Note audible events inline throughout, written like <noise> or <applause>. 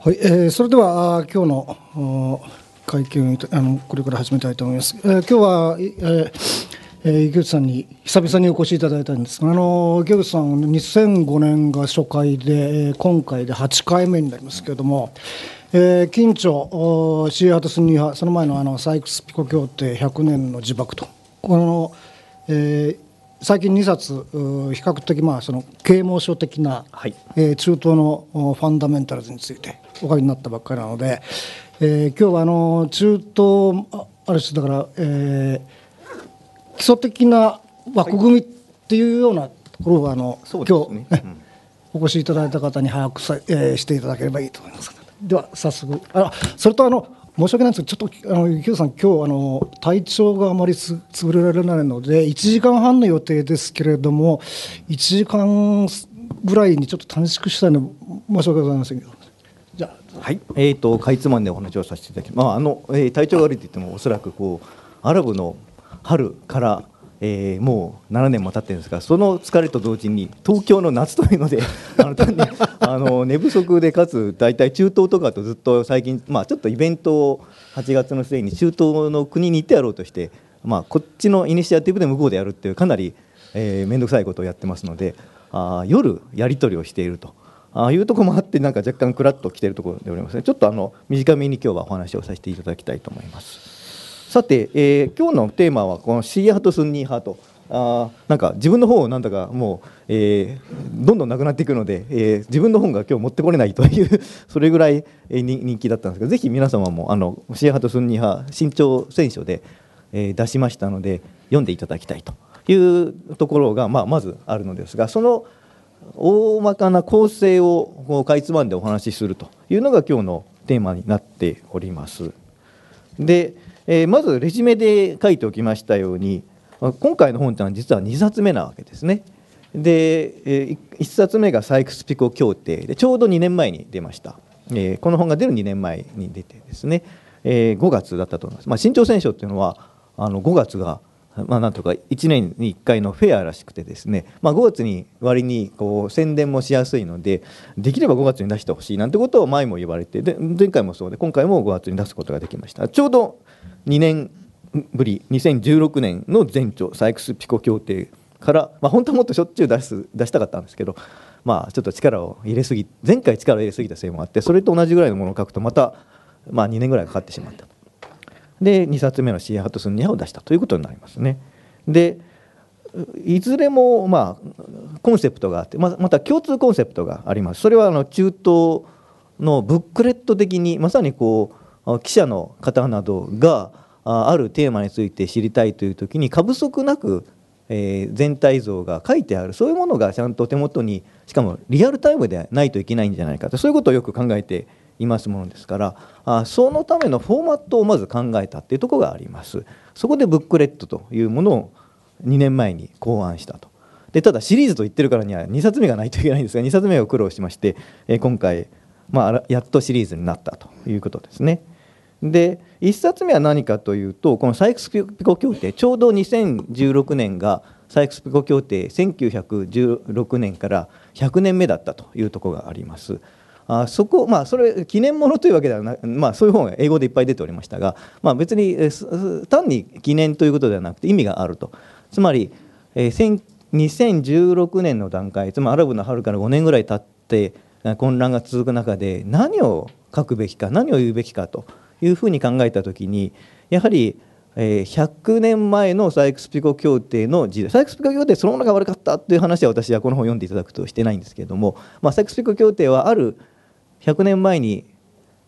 はい、えー、それでは今日の会見あのこれから始めたいと思います。えー、今日は、えーえ池内さんに久々にお越しいただいたんですが、あの池内さん、2005年が初回で、え今回で8回目になりますけれども、えー、近所、シーートスニー派、その前のあのサイクス・ピコ協定100年の自爆と、この、えー、最近2冊比較的まあその啓蒙書的な、はいえー、中東のファンダメンタルズについてお書きになったばっかりなので、えー、今日はあの中東ある種だから、えー、基礎的な枠組みっていうようなところをあの、はい、今日、ね、うん、お越しいただいた方に把握さ、えー、していただければいいと思います。では早速あそれとあの申し訳ないんですけど、ちょっと、あの、さん、今日、あの、体調があまりつ、潰れられないので、1時間半の予定ですけれども、1時間ぐらいにちょっと短縮したいの、申し訳ございませんけど。じゃはい、えっ、ー、と、かいつまんでお話をさせていただきます。まあ、あの、えー、体調が悪いと言っても、おそらく、こう、アラブの春から。えー、もう7年も経ってるんですがその疲れと同時に東京の夏というので <laughs> あの単にあの寝不足でかつ大体中東とかとずっと最近、まあ、ちょっとイベントを8月の末に中東の国に行ってやろうとして、まあ、こっちのイニシアティブで向こうでやるっていうかなり面倒、えー、くさいことをやってますのであ夜やり取りをしていると。あいうとこもあってなんか若干くらっときてるところでおりますねちょっとあの短めに今日はお話をさせていただきたいと思います。さて、えー、今日のテーマはこのシー派とスンニ派と。あなんか自分の方なんだかもう、えー、どんどんなくなっていくので、えー、自分の本が今日持ってこれないという <laughs> それぐらい、え人気だったんですけどぜひ皆様もあのシー派とスンニ派新潮選書で、えー、出しましたので読んでいただきたいというところが、まあ、まずあるのですがその大まかな構成をかいつまんでお話しするというのが今日のテーマになっております。でえー、まずレジュメで書いておきましたように今回の本ってのは実は2冊目なわけですね。で、えー、1冊目がサイクス・ピコ協定でちょうど2年前に出ました、えー、この本が出る2年前に出てですね、えー、5月だったと思います、まあ、新潮戦勝っていうのはあの5月がまあ、なんとか1年に1回のフェアらしくてですね、まあ、5月に割にこう宣伝もしやすいのでできれば5月に出してほしいなんてことを前も言われてで前回もそうで今回も5月に出すことができましたちょうど2年ぶり2016年の前兆サイクス・ピコ協定から、まあ、本当はもっとしょっちゅう出す出したかったんですけど、まあ、ちょっと力を入れすぎ前回力を入れすぎたせいもあってそれと同じぐらいのものを書くとまた、まあ、2年ぐらいかかってしまった。で2冊目の「シーハットスンニャ」を出したということになりますね。でいずれもまあコンセプトがあってまた共通コンセプトがあります。それはあの中東のブックレット的にまさにこう記者の方などがあるテーマについて知りたいという時に過不足なくえ全体像が書いてあるそういうものがちゃんと手元にしかもリアルタイムでないといけないんじゃないかとそういうことをよく考えていますものですからあそのためのフォーマットをまず考えたっていうとこがありますそこでブックレットというものを2年前に考案したとでただシリーズと言ってるからには2冊目がないといけないんですが2冊目を苦労しまして、え今回、まあ、やっとシリーズになったということですね。で1冊目は何かというとこのサイクス・ピコ協定ちょうど2016年がサイクス・ピコ協定1916年から100年目だったというところがあります。あそこまあそれ記念ものというわけではなく、まあ、そういう本が英語でいっぱい出ておりましたが、まあ、別に単に記念ということではなくて意味があるとつまり、えー、2016年の段階つまりアラブの春から5年ぐらい経って混乱が続く中で何を書くべきか何を言うべきかというふうに考えた時にやはり100年前のサイクス・ピコ協定の時代サイクス・ピコ協定そのものが悪かったという話は私はこの本を読んでいただくとしてないんですけれども、まあ、サイクス・ピコ協定はある100年前に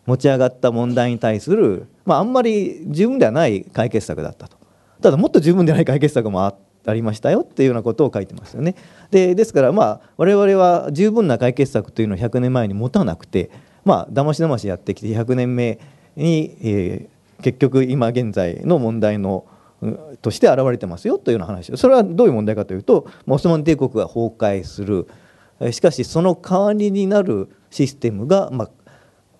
持ち上がった問題に対する、まあ、あんまり十分ではない解決策だったとただもっと十分でない解決策もありましたよっていうようなことを書いてますよねでですからまあ我々は十分な解決策というのを100年前に持たなくてまあだましだましやってきて100年目に、えー、結局今現在の問題のとして現れてますよというような話それはどういう問題かというとオスマン帝国が崩壊するしかしその代わりになるシステムが、まあ、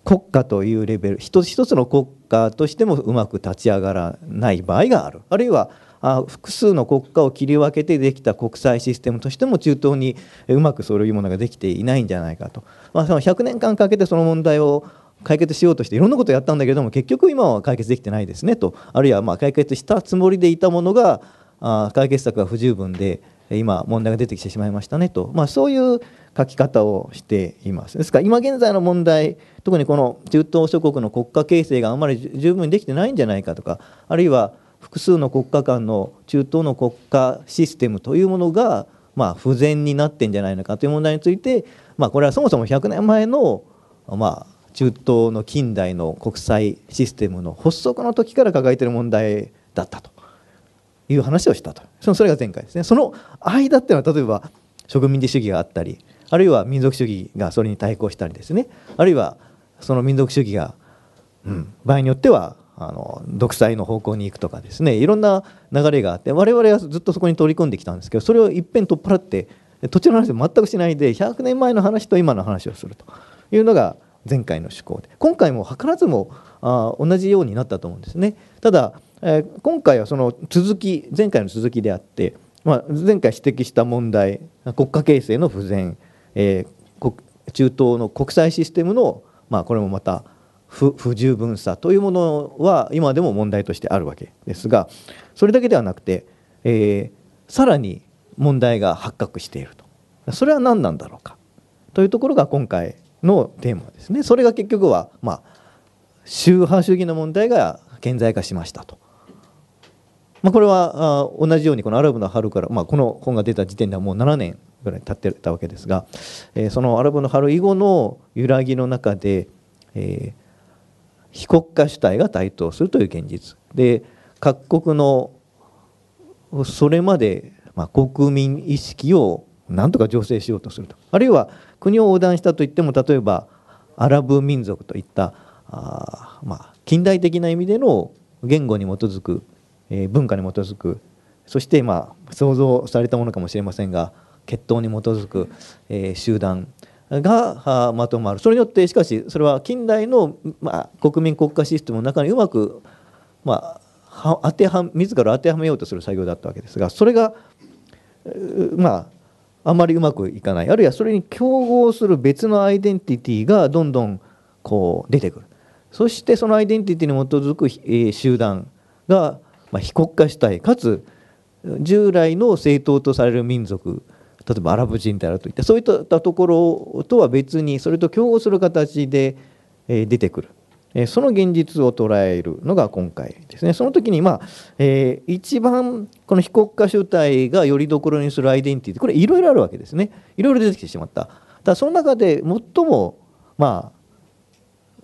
国家というレベル一つ一つの国家としてもうまく立ち上がらない場合があるあるいはあ複数の国家を切り分けてできた国際システムとしても中東にうまくそういうものができていないんじゃないかと、まあ、その100年間かけてその問題を解決しようとしていろんなことをやったんだけれども結局今は解決できてないですねとあるいはま解決したつもりでいたものがあ解決策が不十分で今問題が出てきてしまいましたねと、まあ、そういう書き方をしています。ですから今現在の問題特にこの中東諸国の国家形成があまり十分にできてないんじゃないかとかあるいは複数の国家間の中東の国家システムというものがまあ不全になってんじゃないのかという問題について、まあ、これはそもそも100年前の、まあ、中東の近代の国際システムの発足の時から抱えている問題だったという話をしたとそれが前回ですねその間っていうのは例えば植民地主義があったりあるいは民族主義がそれに対抗したりですねあるいはその民族主義が、うん、場合によってはあの独裁の方向に行くとかですねいろんな流れがあって我々はずっとそこに取り組んできたんですけどそれをいっぺん取っ払って土地の話を全くしないで100年前の話と今の話をするというのが前回の趣向で今回も図らずもあ同じようになったと思うんですね。ただ、えー、今回はその続き前回の続きであって、まあ、前回指摘した問題国家形成の不全えー、中東の国際システムの、まあ、これもまた不十分さというものは今でも問題としてあるわけですがそれだけではなくて、えー、さらに問題が発覚しているとそれは何なんだろうかというところが今回のテーマですねそれが結局は、まあ、宗派主義の問題が顕在化しましたと。まあ、これは同じようにこの「アラブの春」から、まあ、この本が出た時点ではもう7年ぐらい経ってたわけですが、えー、そのアラブの春以後の揺らぎの中で、えー、非国家主体が台頭するという現実で各国のそれまで、まあ、国民意識をなんとか醸成しようとするとあるいは国を横断したといっても例えばアラブ民族といったあ、まあ、近代的な意味での言語に基づく、えー、文化に基づくそしてまあ想像されたものかもしれませんが血統に基づく、え集団がまとまるそれによってしかしそれは近代の、ま国民国家システムの中にうまく、まあ、当ては自ら当てはめようとする作業だったわけですがそれがまああまりうまくいかないあるいはそれに競合する別のアイデンティティがどんどんこう出てくるそしてそのアイデンティティに基づく、え集団が、ま非国家主体かつ従来の政党とされる民族例えばアラブ人であるといったそういったところとは別にそれと競合する形で出てくる。その現実を捉えるのが今回ですね。その時に、まあ、えー、一番この非国家主体がよりどころにするアイデンティティ、これいろいろあるわけですね。いろいろ出てきてしまった。ただその中で最も、ま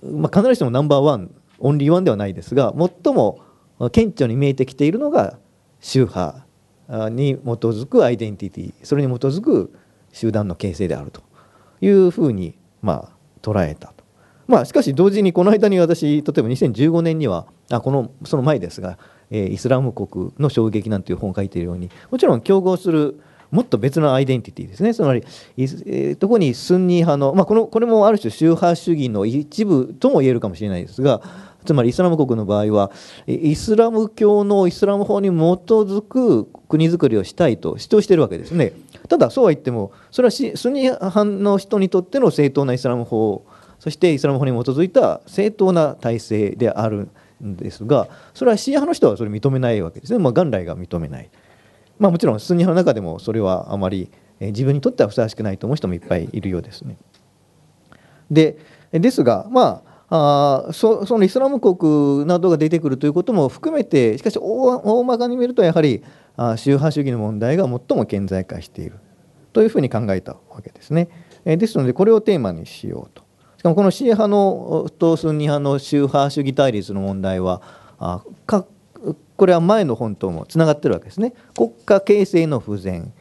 あ、まあ、必ずしもナンバーワン、オンリーワンではないですが、最も顕著に見えてきているのが宗派に基づくアイデンティティそれに基づく集団の形成であるというふうにまあ捉えたと。まあ、しかし同時にこの間に私例えば2015年にはあこのその前ですが、イスラム国の衝撃」なんていう本を書いているようにもちろん競合するもっと別のアイデンティティですねつまり、特にスンニ派の、まあ、このこれもある種宗派主義の一部とも言えるかもしれないですがつまりイスラム国の場合はイスラム教のイスラム法に基づく国づくりをしたいと主張してるわけですねただそうは言ってもそれはスニ派の人にとっての正当なイスラム法そしてイスラム法に基づいた正当な体制であるんですがそれはシー派の人はそれ認めないわけですね、まあ、元来が認めない、まあ、もちろんスニ派の中でもそれはあまり自分にとってはふさわしくないと思う人もいっぱいいるようですね。でですが、まあそそのイスラム国などが出てくるということも含めてしかし大まかに見るとやはりあ宗派主義の問題が最も顕在化しているというふうに考えたわけですね。えですのでこれをテーマにしようと。しかもこのシー派のとスンニ派の宗派主義対立の問題はあかこれは前の本ともつながってるわけですね。国家形成の不全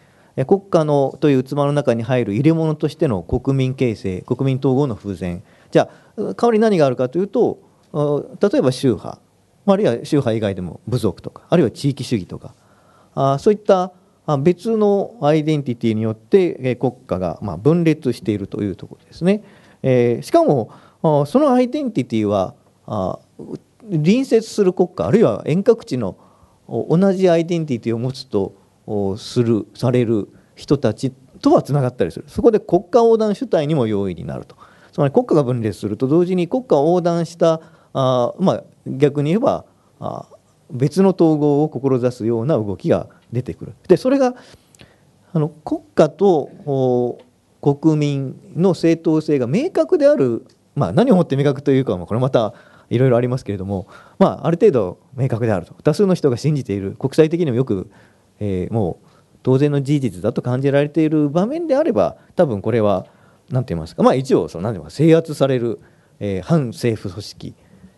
国家のという器の中に入る入れ物としての国民形成国民統合の不全じゃあ代わりに何があるかというと例えば宗派あるいは宗派以外でも部族とかあるいは地域主義とかあそういった別のアイデンティティによって国家がま分裂しているというところですね。えしかもそのアイデンティティは隣接する国家あるいは遠隔地の同じアイデンティティを持つとするされる人たちとはつながったりするそこで国家横断主体にも容易になるとつまり国家が分裂すると同時に国家を横断したあ、まあ、逆に言えばあ別の統合を志すような動きが出てくる。でそれがあの国家と国民の正当性が明確である、まあ、何をもって明確というか、まこれまたいろいろありますけれども、まあ、ある程度明確であると多数の人が信じている国際的にもよく、えー、もう当然の事実だと感じられている場面であれば多分これはなんて言いますか、まあ、一応そのなんて言います制圧される、えー、反政府組織、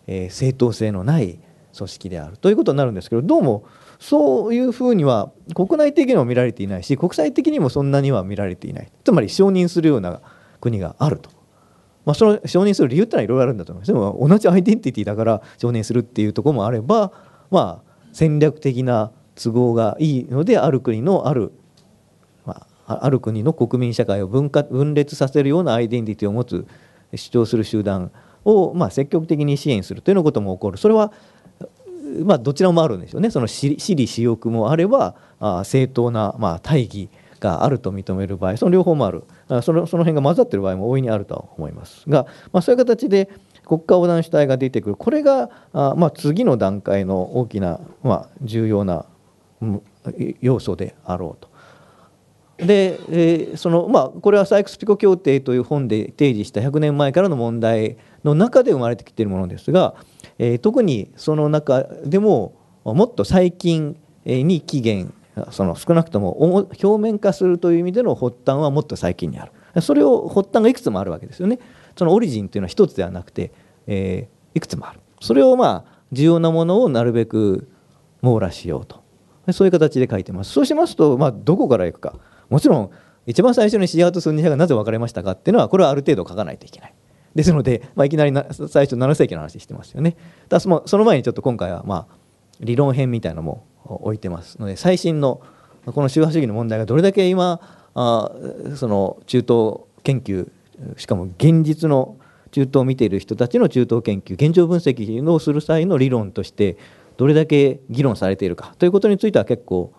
えー、正当性のない組織であるということになるんですけどどうもそういうふうには国内的にも見られていないし国際的にもそんなには見られていないつまり承認するような国があると。まあ、その承認する理由ってのはいろいろあるんだと思いますでも同じアイデンティティだから承認するっていうとこもあれば、まあ、戦略的な都合がいいのである国のあるある国の国民社会を分割分裂させるようなアイデンティティを持つ主張する集団を、まあ、積極的に支援するというようなことも起こるそれは、まあ、どちらもあるんでしょうねその私利私欲もあればあ正当な、まあ、大義があると認める場合その両方もあるそのその辺が混ざってる場合も大いにあるとは思いますが、まあ、そういう形で国家横断主体が出てくるこれがあ、まあ、次の段階の大きな、まあ、重要な要素であろうと。で、えー、そのまあこれはサイクス・ピコ協定という本で提示した100年前からの問題の中で生まれてきているものですが、えー、特にその中でももっと最近に起源その少なくとも表面化するという意味での発端はもっと最近にあるそれを発端がいくつもあるわけですよねそのオリジンというのは一つではなくて、えー、いくつもあるそれをまあ重要なものをなるべく網羅しようとそういう形で書いてますそうしますと、まあ、どこからいくかもちろん一番最初にシーアとスンニがなぜ分かれましたかっていうのはこれはある程度書かないといけないですので、まあ、いきなり最初7世紀の話してますよねだそのその前にちょっと今回はまあ理論編みたいなのも置いてますので最新のこの宗派主義の問題がどれだけ今あその中東研究しかも現実の中東を見ている人たちの中東研究現状分析をする際の理論としてどれだけ議論されているかということについては結構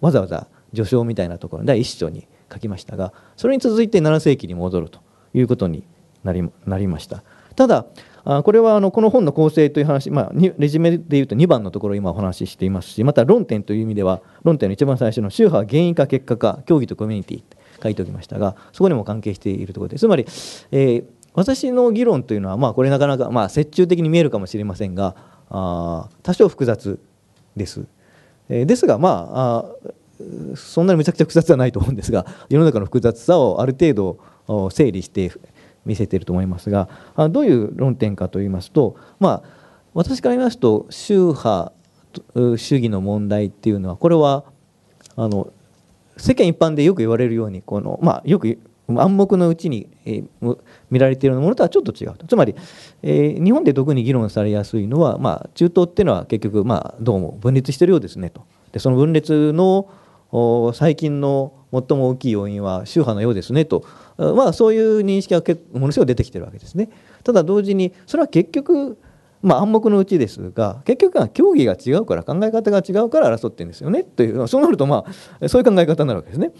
わざわざ序章みたいなところ第一章に書きましたがそれに続いて7世紀に戻るということになりなりましたただこれはこの本の構成という話、まあ、レジュメでいうと2番のところを今お話ししていますしまた論点という意味では論点の一番最初の宗派原因か結果か教義とコミュニティって書いておきましたがそこにも関係しているところでつまり、えー、私の議論というのは、まあ、これなかなか、まあ、折衷的に見えるかもしれませんがあ多少複雑です。えー、ですが、まあ、あそんなにめちゃくちゃ複雑ではないと思うんですが <laughs> 世の中の複雑さをある程度整理して見せていると思いますがどういう論点かといいますと、まあ、私から言いますと宗派主義の問題っていうのはこれはあの世間一般でよく言われるようにこの、まあ、よく暗黙のうちに、見られているものとはちょっと違うつまり、えー、日本で特に議論されやすいのは、まあ、中東っていうのは結局、まあ、どうも分裂してるようですねとでその分裂の最近の最も大きい要因は宗派のようですねと、まあ、そういう認識がものすごい出てきてるわけですね。ただ同時にそれは結局、まあ、暗黙のうちですが結局は競技が違うから考え方が違うから争ってるんですよねというそうなるとまあそういう考え方になるわけですね。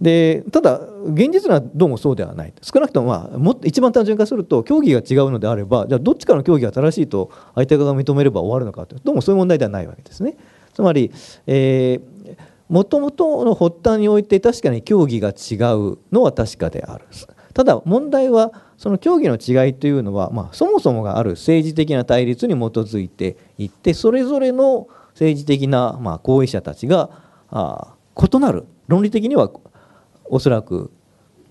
でただ現実なはどうもそうではない少なくとも,、まあ、も一番単純化すると競技が違うのであればじゃあどっちかの競技が正しいと相手側が認めれば終わるのかとどうもそういう問題ではないわけですね。つまり、えーもともとの発端において確かに教義が違うのは確かであるただ問題はその教義の違いというのは、まあ、そもそもがある政治的な対立に基づいていってそれぞれの政治的な、まあ、行為者たちがあ異なる論理的にはおそらく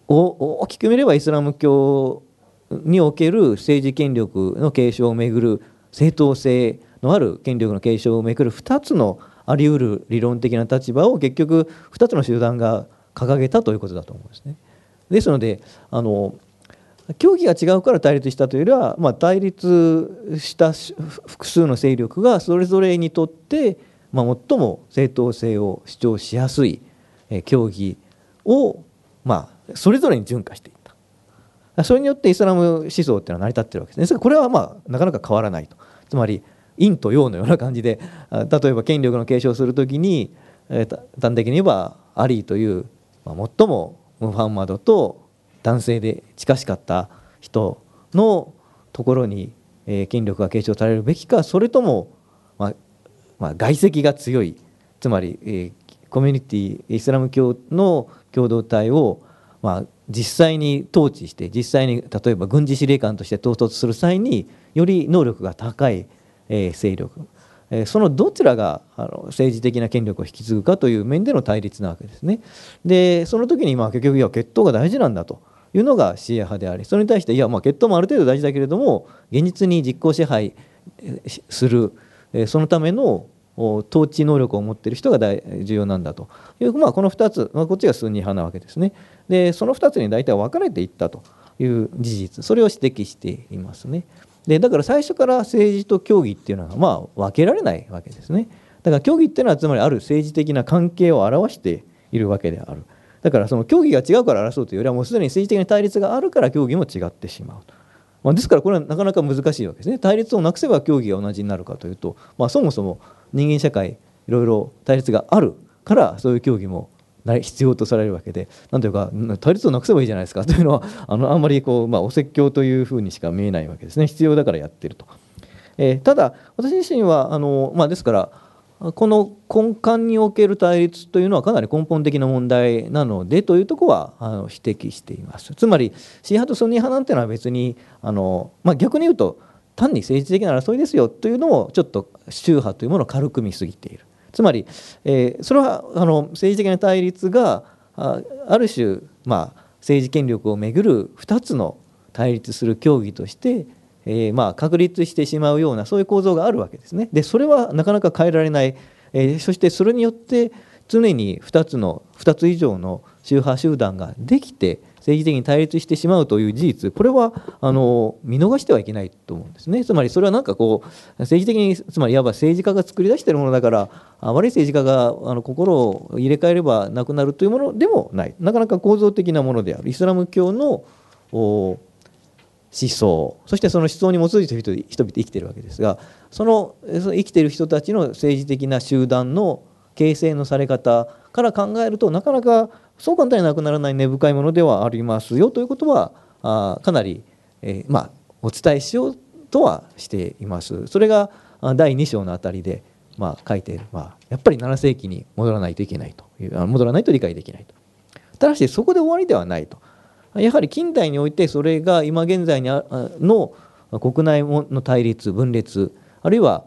大きく見ればイスラム教における政治権力の継承をめぐる正当性のある権力の継承をめぐる2つのあり得る理論的な立場を結局2つの集団が掲げたということだと思うんですね。ですのであの競技が違うから対立したというよりは、まあ、対立した複数の勢力がそれぞれにとって、まあ、最も正当性を主張しやすい競技を、まあ、それぞれに準化していったそれによってイスラム思想というのは成り立ってるわけですねこれはまあなかなか変わらないとつまり陰と陽のような感じで例えば権力の継承する時に、え端的に言えばアリーという、まあ、最もムハンマドと男性で近しかった人のところに、え権力が継承されるべきかそれとも、まあまあ、外籍が強いつまり、えー、コミュニティイスラム教の共同体を、まあ、実際に統治して実際に例えば軍事司令官として統率する際により能力が高いえ勢力、えそのどちらがあの政治的な権力を引き継ぐかという面での対立なわけですね。でその時にまあ結局いや決闘が大事なんだと。いうのがシーア派でありそれに対していやまあ決闘もある程度大事だけれども現実に実効支配するそのための統治能力を持っている人が大重要なんだという、まあ、この2つ、まあ、こっちがスンニ派なわけですねでその2つに大体分かれていったという事実それを指摘していますね。でだから最初から政治と教義っていうのはまあ分けられないわけですねだから教義っていうのはつまりある政治的な関係を表しているわけであるだからその教義が違うから争うというよりはもうすでに政治的な対立があるから教義も違ってしまうと、まあ、ですからこれはなかなか難しいわけですね対立をなくせば教義が同じになるかというと、まあ、そもそも人間社会いろいろ対立があるからそういう教義も <laughs> 必要とされるわけで何というか対立をなくせばいいじゃないですか <laughs> というのはあのあんまりこう、まあ、お説教というふうにしか見えないわけですね必要だからやってると。えー、ただ私自身はあの、まあ、ですからこの根幹における対立というのはかなり根本的な問題なのでというとこはあの指摘していますつまりシー派とソニー派なんていうのは別にあの、まあ、逆に言うと単に政治的な争いですよというのをちょっと宗派というものを軽く見すぎているつまり、えー、それはあの政治的な対立がある種、まあ、政治権力をめぐる2つの対立する協議として、えー、まあ、確立してしまうようなそういう構造があるわけですね。でそれはなかなか変えられない、えー、そしてそれによって常に2つの2つ以上の宗派集団ができて政治的に対立してしまうという事実これはあの見逃してはいけないと思うんですねつまりそれはなんかこう政治的につまりいわば政治家が作り出しているものだから悪い政治家があの心を入れ替えればなくなるというものでもないなかなか構造的なものであるイスラム教の思想そしてその思想に基づいて人々生きているわけですがその生きている人たちの政治的な集団の形成のされ方から考えるとなかなかそう簡単になくならない根深いものではありますよということはあかなり、えー、まあ、お伝えしようとはしています。それが第2章のあたりで、まあ、書いて、まあ、やっぱり7世紀に戻らないといけないという戻らないと理解できないと。ただしそこで終わりではないと。やはり近代においてそれが今現在にあの国内の対立分裂あるいは、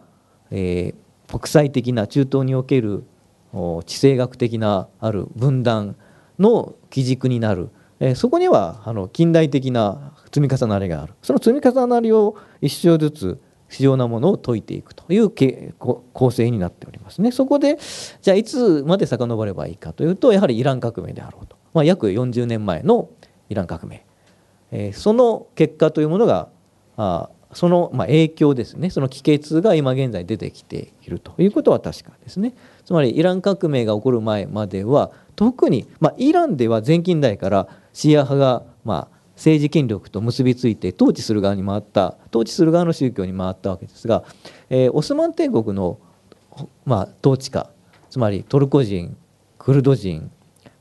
えー、国際的な中東における地政学的なある分断の基軸になる、えそこにはあの近代的な積み重なりがあるその積み重なりを一生ずつ必要なものを解いていくという構成になっておりますね。そこでじゃあいつまで遡ればいいかというとやはりイラン革命であろうと、まあ、約40年前のイラン革命、えその結果というものがあその、ま影響ですねその帰結が今現在出てきているということは確かですねつまりイラン革命が起こる前までは特に、まあ、イランでは前近代からシーア派が、まあ、政治権力と結びついて統治する側に回った統治する側の宗教に回ったわけですが、えー、オスマン帝国の、まあ、統治下つまりトルコ人クルド人、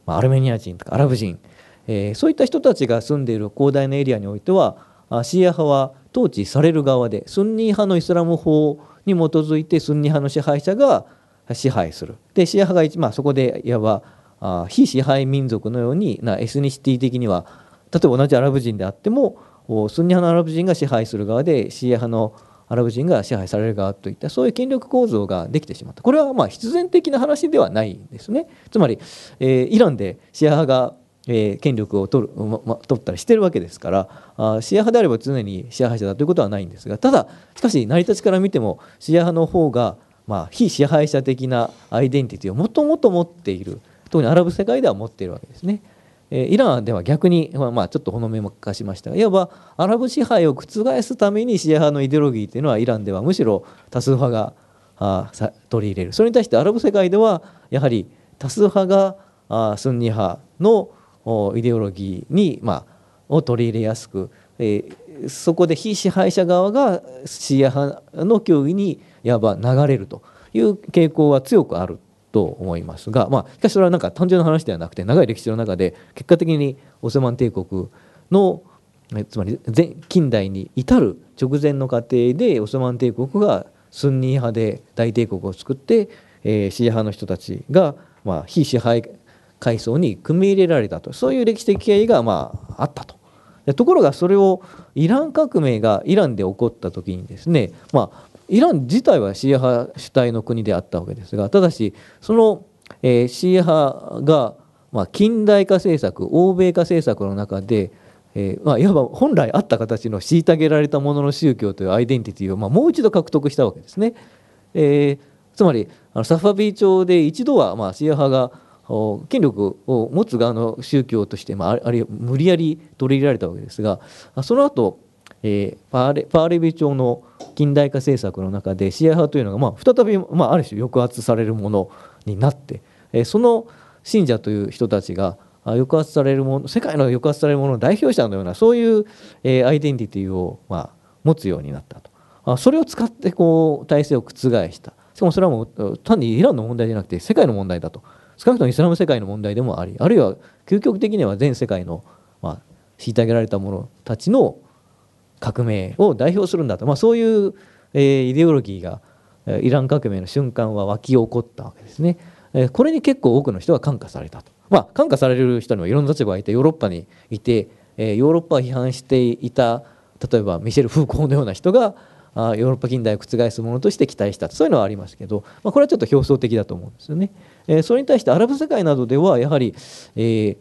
まあ、アルメニア人とかアラブ人、えー、そういった人たちが住んでいる広大なエリアにおいてはシーア派は統治される側でスンニー派のイスラム法に基づいてスンニー派の支配者が支配するでシーア派が、まあ、そこでいわばあ非支配民族のようになエスニシティ的には例えば同じアラブ人であってもスンニ派のアラブ人が支配する側でシーア派のアラブ人が支配される側といったそういう権力構造ができてしまったこれはま必然的な話ではないんですねつまり、えー、イランでシーア派が、え権力を取る、まま、取ったりしてるわけですからあシーア派であれば常にシーア派者だということはないんですがただしかし成り立ちから見てもシーア派の方がまあ、非支配者的なアイデンティティをもともと持っている特にアラブ世界では持っているわけですね。えイランでは逆に、まあ、ちょっとほのめかしましたがいわばアラブ支配を覆すためにシーア派のイデオロギーというのはイランではむしろ多数派があ取り入れるそれに対してアラブ世界ではやはり多数派があスンニ派のイデオロギーに、まあ、を取り入れやすく、えー、そこで非支配者側がシーア派の教義にいわば流れるという傾向は強くあると思いますが、まあ、しかしそれはなんか単純な話ではなくて長い歴史の中で結果的にオスマン帝国のつまり近代に至る直前の過程でオスマン帝国がスンニ派で大帝国を作って、えー、シー派の人たちが、まあ、非支配階層に組み入れられたとそういう歴史的経緯が、まあ、あったと。ところがそれをイラン革命がイランで起こった時にですね、まあ、イラン自体はシーア派主体の国であったわけですがただしその、えシーア派が、ま近代化政策欧米化政策の中で、えーまあ、いわば本来あった形の虐げられたものの宗教というアイデンティティを、まあ、もう一度獲得したわけですね。えー、つまりあのサファビー朝で一度は、まあ、シーア派が権力を持つ側の宗教として、まあ、あるいは無理やり取り入れられたわけですがその後えー、パーレーレビ朝の近代化政策の中でシーア派というのが、まあ、再び、まあ、ある種抑圧されるものになって、えー、その信者という人たちが抑圧されるもの世界の抑圧されるものの代表者のようなそういう、えー、アイデンティティを、まあ、持つようになったとあそれを使ってこう体制を覆したしかもそれはもう単にイランの問題じゃなくて世界の問題だと少なくともイスラム世界の問題でもありあるいは究極的には全世界の、まあ、虐げられた者たちの革命を代表するんだと、まあ、そういう、えー、イデオロギーがイラン革命の瞬間は沸き起こったわけですね。えー、これに結構多くの人が感化されたと。まあ、感化される人にもいろんな立場がいてヨーロッパにいて、えー、ヨーロッパを批判していた例えばミシェル・フーコーのような人があヨーロッパ近代を覆すものとして期待したそういうのはありますけど、まあ、これはちょっと表層的だと思うんですよね。えー、それに対してアラブ世界などではやはり、えー、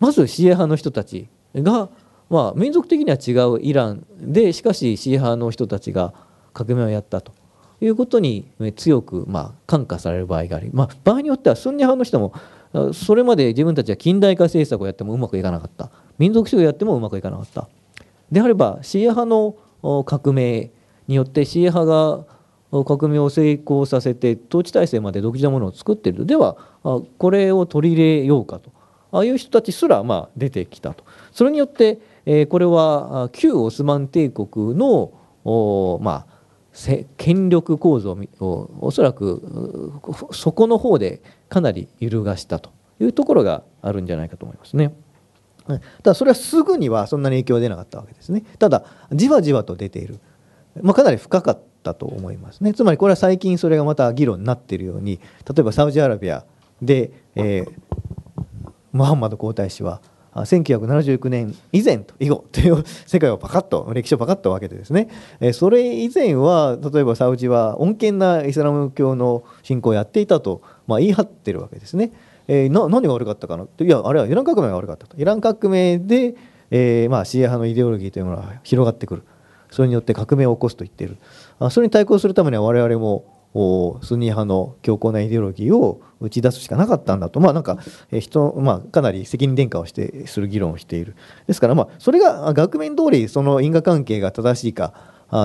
まずシーア派の人たちがまあ、民族的には違うイランでしかしシー派の人たちが革命をやったということに強くまあ感化される場合があり、まあ、場合によってはスンニ派の人もそれまで自分たちは近代化政策をやってもうまくいかなかった民族主義をやってもうまくいかなかったであればシー派の革命によってシー派が革命を成功させて統治体制まで独自なものを作っているではこれを取り入れようかとああいう人たちすらまあ出てきたとそれによってえー、これは旧オスマン帝国のまあ、権力構造をおそらくそこの方でかなり揺るがしたというところがあるんじゃないかと思いますね。ただそれはすぐにはそんなに影響は出なかったわけですね。ただじわじわと出ている、まあ、かなり深かったと思いますね。つまりこれは最近それがまた議論になっているように例えばサウジアラビアで、えー、ムハンマド皇太子は1979年以前と以後という <laughs> 世界をパカッと歴史をパカッと分けてですねそれ以前は例えばサウジは穏健なイスラム教の信仰をやっていたと、まあ、言い張ってるわけですね。えー、な何が悪かったかないやあれはイラン革命が悪かったとイラン革命で、えー、まあ、シーア派のイデオロギーというものが広がってくるそれによって革命を起こすと言っているあそれに対抗するためには我々もスニー派の強硬なイデオロギーを打ち出すしかなかったんだと、まあ、なんか人、まあ、かなり責任転嫁をしてする議論をしているですから、まあ、それが額面通りその因果関係が正しいか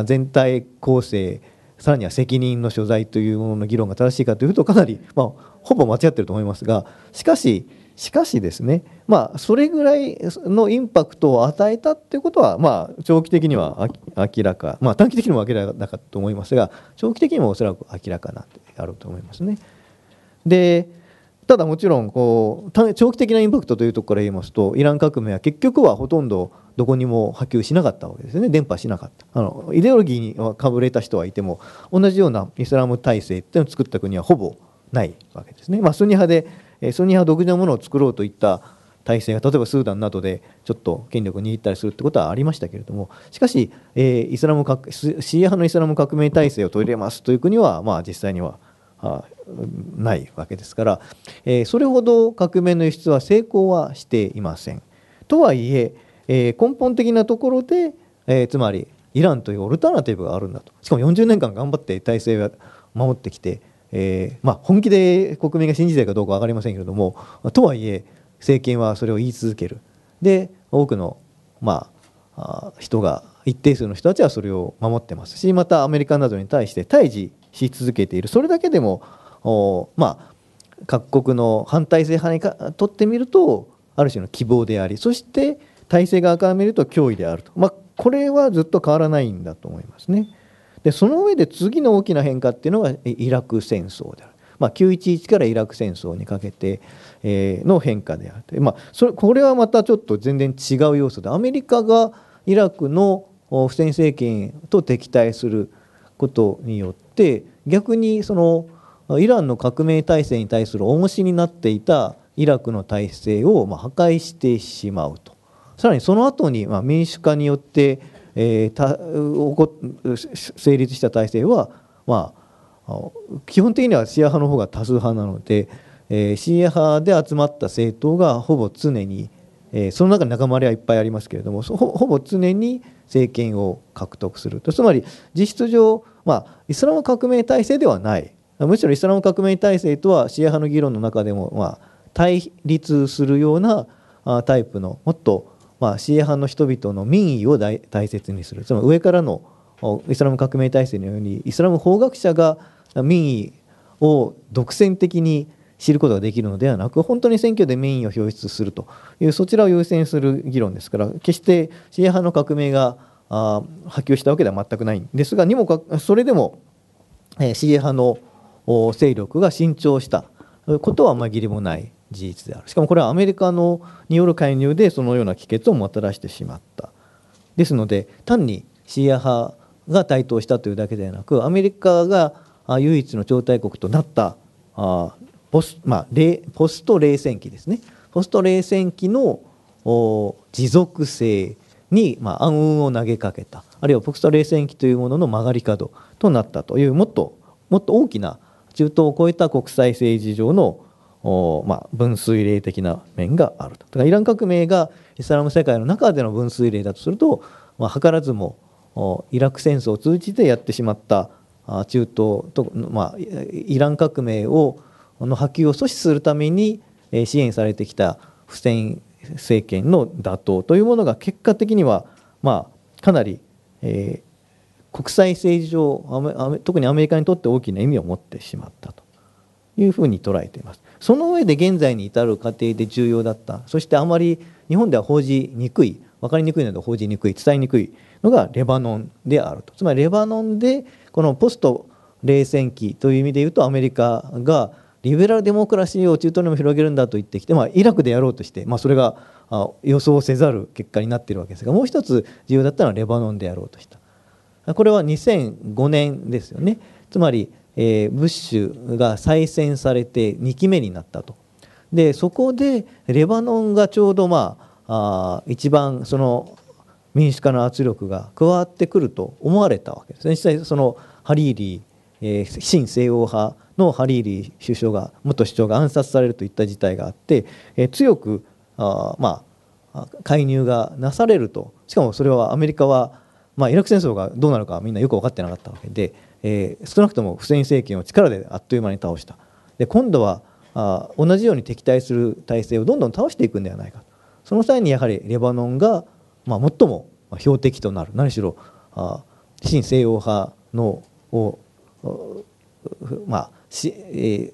全体構成さらには責任の所在というものの議論が正しいかというとかなり、まあ、ほぼ間違ってると思いますがしかししかしですね、まあ、それぐらいのインパクトを与えたっていうことは、まあ、長期的には明らか、まあ、短期的にも明らかだと思いますが長期的にもおそらく明らかなあろうと思いますね。でただもちろんこう長期的なインパクトというところから言いますとイラン革命は結局はほとんどどこにも波及しなかったわけですね伝播しなかったあのイデオロギーにかぶれた人はいても同じようなイスラム体制っていうのを作った国はほぼないわけですね。まあ、スニ派でソニーは独自のものを作ろうといった体制が例えばスーダンなどでちょっと権力を握ったりするってことはありましたけれどもしかし、えイスラム革シーア派のイスラム革命体制を取り入れますという国は、まあ、実際にはないわけですから、えそれほど革命の輸出は成功はしていません。とはいええ根本的なところで、えつまりイランというオルタナティブがあるんだとしかも40年間頑張って体制を守ってきてえー、まあ、本気で国民が信じているかどうか分かりませんけれどもとはいえ政権はそれを言い続けるで多くの、まあ、人が一定数の人たちはそれを守ってますしまたアメリカなどに対して対峙し続けているそれだけでもまあ、各国の反体制派にとってみるとある種の希望でありそして体制側から見ると脅威であると、まあ、これはずっと変わらないんだと思いますね。でその上で次の大きな変化っていうのがイラク戦争である。まあ、911からイラク戦争にかけての変化である、まあ、それこれはまたちょっと全然違う要素でアメリカがイラクのフセイン政権と敵対することによって逆にそのイランの革命体制に対する重しになっていたイラクの体制をま破壊してしまうとさらにその後にま民主化によってえー、成立した体制は、まあ、基本的にはシーア派の方が多数派なので、えー、シーア派で集まった政党がほぼ常に、えー、その中に仲間割れはいっぱいありますけれどもほぼ常に政権を獲得するとつまり実質上、まあ、イスラム革命体制ではないむしろイスラム革命体制とはシーア派の議論の中でも、まあ、対立するようなタイプのもっとまあ、シーア派の人々の民意を大切にするつまり上からのイスラム革命体制のようにイスラム法学者が民意を独占的に知ることができるのではなく本当に選挙で民意を表出するというそちらを優先する議論ですから決してシーア派の革命が波及したわけでは全くないんですがにもかそれでも、えー、シーア派の勢力が伸長したことはまれもない事実であるしかもこれはアメリカのによる介入でそのような帰結をもたらしてしまったですので単にシーア派が台頭したというだけではなくアメリカが唯一の超大国となったあポス,、まあ、ポスト冷戦期ですねポスト冷戦期の持続性に、まあ、暗雲を投げかけたあるいはポスト冷戦期というものの曲がり角となったというもっともっと大きな中東を超えた国際政治上のまあ、分水嶺的な面があるとだからイラン革命がイスラム世界の中での分水嶺だとすると、まあ、図らずもイラク戦争を通じてやってしまった中東と、まあ、イラン革命をの波及を阻止するために支援されてきたフセイン政権の打倒というものが結果的には、まあ、かなり、えー、国際政治上特にアメリカにとって大きな意味を持ってしまったというふうに捉えています。その上で現在に至る過程で重要だったそしてあまり日本では報じにくい分かりにくいので報じにくい伝えにくいのがレバノンであるとつまりレバノンでこのポスト冷戦期という意味で言うとアメリカがリベラルデモクラシーを中東にも広げるんだと言ってきて、まあ、イラクでやろうとして、まあ、それが予想せざる結果になっているわけですがもう一つ重要だったのはレバノンでやろうとしたこれは2005年ですよねつまりえー、ブッシュが再選されて2期目になったと。でそこでレバノンがちょうどまああ一番その民主化の圧力が加わってくると思われたわけですね。実際そのハリーリー、えー、新西欧派のハリーリー首相が元首相が暗殺されるといった事態があって、えー、強くあまあ介入がなされるとしかもそれはアメリカは、まあ、イラク戦争がどうなるかみんなよく分かってなかったわけでえー、少なくともフセイン政権を力であっという間に倒したで今度はあ同じように敵対する体制をどんどん倒していくんではないかその際にやはりレバノンが、まあ、最も標的となる何しろあ新西洋派のを、まあしえー、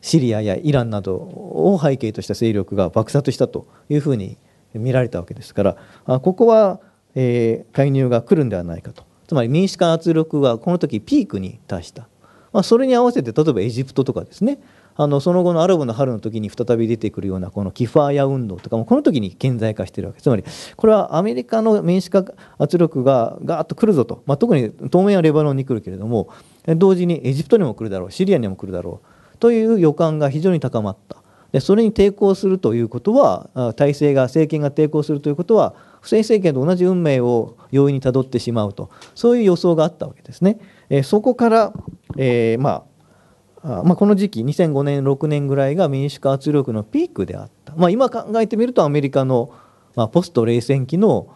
シリアやイランなどを背景とした勢力が爆殺したというふうに見られたわけですからあここは、えー、介入が来るんではないかとつまり民主化圧力がこの時ピークに達した、まあ、それに合わせて例えばエジプトとかですねあのその後のアラブの春の時に再び出てくるようなこのキファーヤ運動とかもこの時に顕在化してるわけつまりこれはアメリカの民主化圧力がガーッと来るぞと、まあ、特に当面はレバノンに来るけれども同時にエジプトにも来るだろうシリアにも来るだろうという予感が非常に高まったでそれに抵抗するということは体制が政権が抵抗するということはフセイン政権と同じ運命を容易にたどってしまうとそういう予想があったわけですね。えー、そこから、えー、まあ、まあ、この時期2005年6年ぐらいが民主化圧力のピークであった、まあ、今考えてみるとアメリカの、まあ、ポスト冷戦期の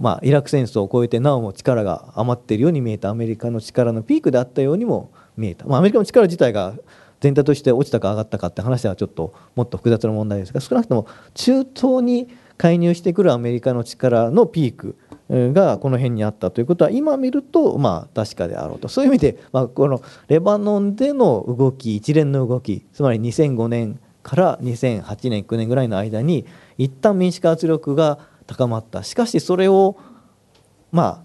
まあ、イラク戦争を超えてなおも力が余っているように見えたアメリカの力のピークであったようにも見えた、まあ、アメリカの力自体が全体として落ちたか上がったかって話はちょっともっと複雑な問題ですが少なくとも中東に介入してくるアメリカの力のピークがこの辺にあったということは今見るとまあ確かであろうとそういう意味でまあこのレバノンでの動き一連の動きつまり2005年から2008年9年ぐらいの間に一旦民主化圧力が高まったしかしそれをまあ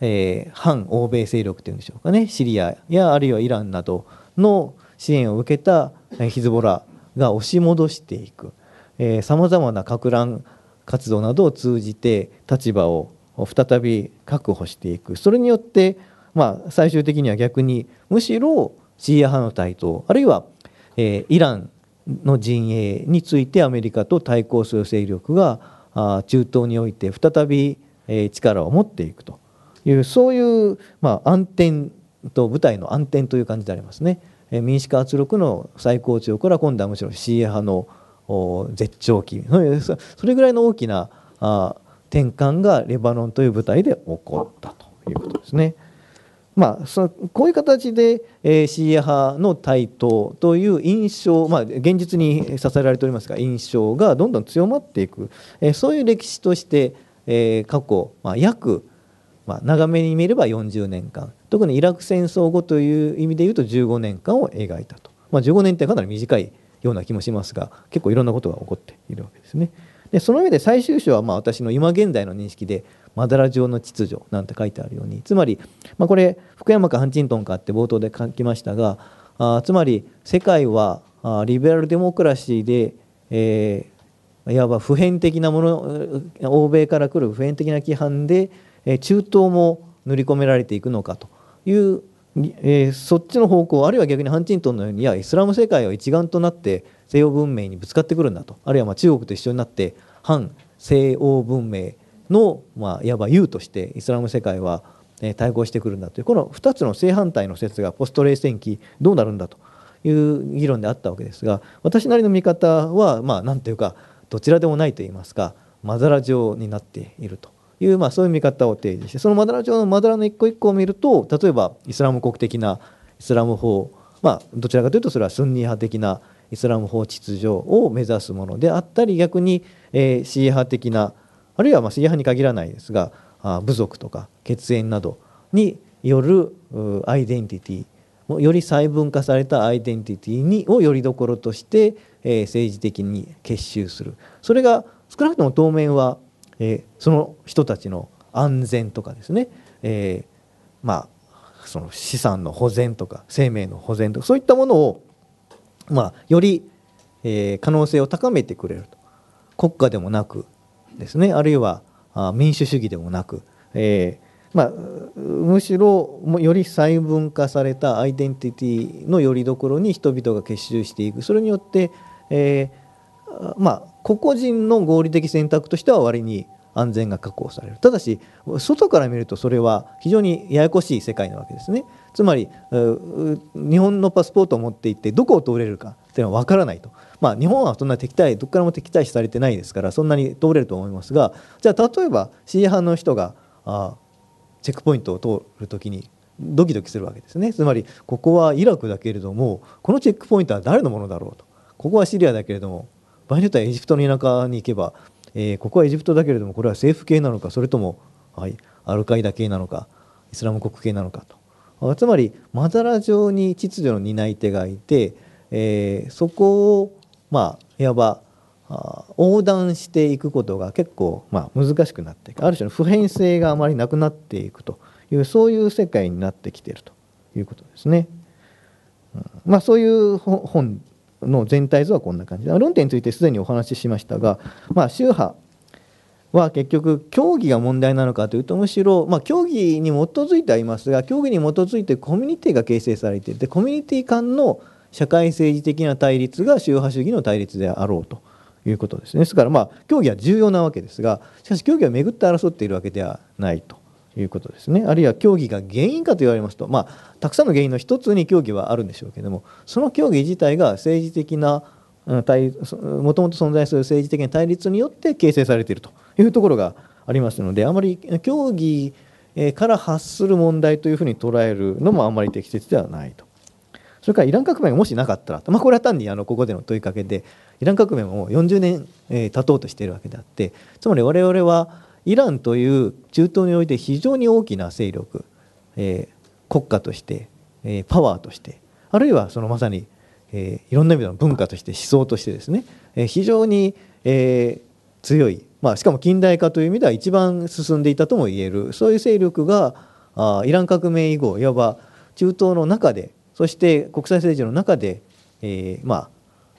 え反欧米勢力というんでしょうかねシリアやあるいはイランなどの支援を受けたヒズボラが押し戻していくさまざまなか乱活動などを通じて立場を再び確保していくそれによって、まあ、最終的には逆にむしろシーア派の台頭あるいは、えイランの陣営についてアメリカと対抗する勢力があ中東において再び、え力を持っていくというそういう、まあ、暗転と舞台の暗転という感じでありますね。え民主化圧力の最高潮から今度はむしろシーア派の絶頂期それぐらいの大きな転換がレバノンという舞台で起こったということですね。まあ、そのこういう形で、えー、シーア派の台頭という印象、まあ、現実に支えられておりますが印象がどんどん強まっていく、えー、そういう歴史として、えー、過去、まあ、約、まあ、長めに見れば40年間特にイラク戦争後という意味でいうと15年間を描いたと、まあ、15年ってかなり短いような気もしますが結構いろんなことが起こっているわけですね。でその上で最終章はまあ私の今現在の認識で「まだら状の秩序」なんて書いてあるようにつまり、まあ、これ福山かハンチントンかって冒頭で書きましたがあつまり世界はあリベラルデモクラシーで、えー、いわば普遍的なもの欧米から来る普遍的な規範で、え中東も塗り込められていくのかというえー、そっちの方向あるいは逆にハンチントンのようにいやイスラム世界は一丸となって西洋文明にぶつかってくるんだとあるいはま中国と一緒になって反西欧文明の、まあ、いわば U としてイスラム世界は、え対抗してくるんだというこの2つの正反対の説がポスト冷戦期どうなるんだという議論であったわけですが私なりの見方はまあ何というかどちらでもないといいますかまざら状になっていると。いう、まあ、そういう見方を提示してそのマダラ帳のマダラの一個一個を見ると例えばイスラム国的なイスラム法、まあ、どちらかというとそれはスンニ派的なイスラム法秩序を目指すものであったり逆に、えー、シー派的なあるいはまあシーア派に限らないですがあ部族とか血縁などによるアイデンティティより細分化されたアイデンティティにをよりどころとして、えー、政治的に結集するそれが少なくとも当面はえー、その人たちの安全とかですね、えー、まあその資産の保全とか生命の保全とかそういったものを、まあ、より、えー、可能性を高めてくれると国家でもなくですねあるいはあ民主主義でもなく、えーまあ、むしろより細分化されたアイデンティティのよりどころに人々が結集していくそれによって、えー、まあ個々人の合理的選択としては割に安全が確保されるただし外から見るとそれは非常にややこしい世界なわけですねつまり日本のパスポートを持っていってどこを通れるかっていうのは分からないと、まあ、日本はそんな敵対どっからも敵対視されてないですからそんなに通れると思いますがじゃあ例えば C 派の人があチェックポイントを通る時にドキドキするわけですねつまりここはイラクだけれどもこのチェックポイントは誰のものだろうとここはシリアだけれども場合によってはエジプトの田舎に行けば、えー、ここはエジプトだけれどもこれは政府系なのかそれとも、はい、アルカイダ系なのかイスラム国系なのかとつまりマザラ上に秩序の担い手がいて、えー、そこをまあいわば横断していくことが結構、まあ、難しくなっていくある種の普遍性があまりなくなっていくというそういう世界になってきているということですね。まあ、そういう本の全体図はこんな感じ論点についてすでにお話ししましたが、まあ、宗派は結局教義が問題なのかというとむしろ、まあ、教義に基づいてはいますが教義に基づいてコミュニティが形成されていてコミュニティ間の社会政治的な対立が宗派主義の対立であろうということですねですからまあ教義は重要なわけですがしかし教義は巡って争っているわけではないということですねあるいは競技が原因かと言われますと、まあ、たくさんの原因の一つに競技はあるんでしょうけどもその競技自体が政治的なもともと存在する政治的な対立によって形成されているというところがありますのであまり競技から発する問題というふうに捉えるのもあんまり適切ではないと。それからイラン革命がもしなかったら、まあ、これは単にあのここでの問いかけでイラン革命も40年、え経とうとしているわけであってつまり我々はイランという中東において非常に大きな勢力、えー、国家として、えー、パワーとしてあるいはそのまさに、えー、いろんな意味での文化として思想としてですね、え非常に、え強い、まあ、しかも近代化という意味では一番進んでいたともいえるそういう勢力があイラン革命以後いわば中東の中でそして国際政治の中で、えまあ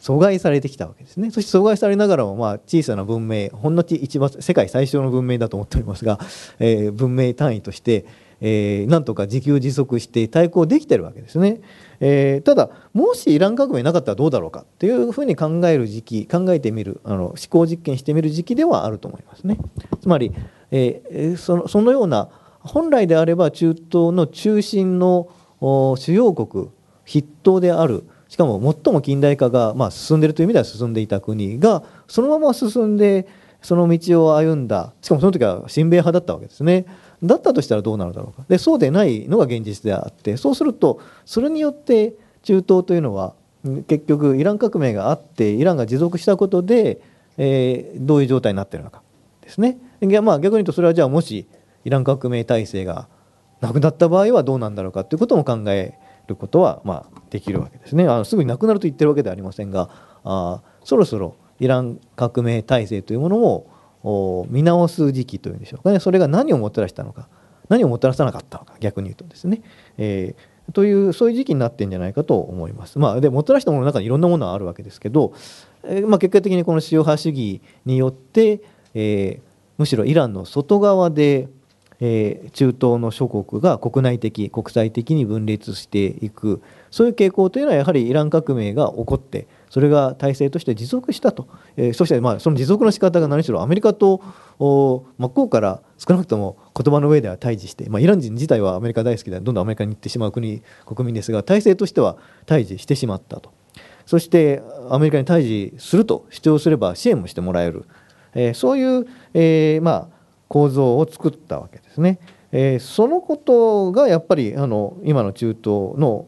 阻害されてきたわけですねそして阻害されながらもまあ小さな文明ほんのち一番世界最小の文明だと思っておりますが、えー、文明単位として、えー、なんとか自給自足して対抗できてるわけですね。えー、ただもしイラン革命なかったらどうだろうかというふうに考える時期考えてみるあの思考実験してみる時期ではあると思いますね。つまり、えー、そのそのような本来であれば中東の中心の主要国筆頭であるしかも最も近代化が、まあ、進んでいるという意味では進んでいた国がそのまま進んでその道を歩んだしかもその時は親米派だったわけですねだったとしたらどうなるだろうかでそうでないのが現実であってそうするとそれによって中東というのは結局イラン革命があってイランが持続したことで、えー、どういう状態になってるのかですね。まあ、逆に言うとそれはじゃあもしイラン革命体制がなくなった場合はどうなんだろうかということも考えることはまあできるわけですねあのすぐになくなると言ってるわけではありませんがあそろそろイラン革命体制というものを見直す時期というんでしょうかねそれが何をもたらしたのか何をもたらさなかったのか逆に言うとですね、えー、というそういう時期になってんじゃないかと思います。まあ、でもたらしたものの中にいろんなものはあるわけですけど、えー、まあ、結果的にこの宗派主義によって、えー、むしろイランの外側でえー、中東の諸国が国内的国際的に分裂していくそういう傾向というのはやはりイラン革命が起こってそれが体制として持続したと、えー、そしてまあその持続の仕方が何しろアメリカと真っ向から少なくとも言葉の上では対峙して、まあ、イラン人自体はアメリカ大好きでどんどんアメリカに行ってしまう国国民ですが体制としては対峙してしまったとそしてアメリカに対峙すると主張すれば支援もしてもらえる、えー、そういう、えー、まあ構造を作ったわけですね。えー、そのことがやっぱりあの今の中東の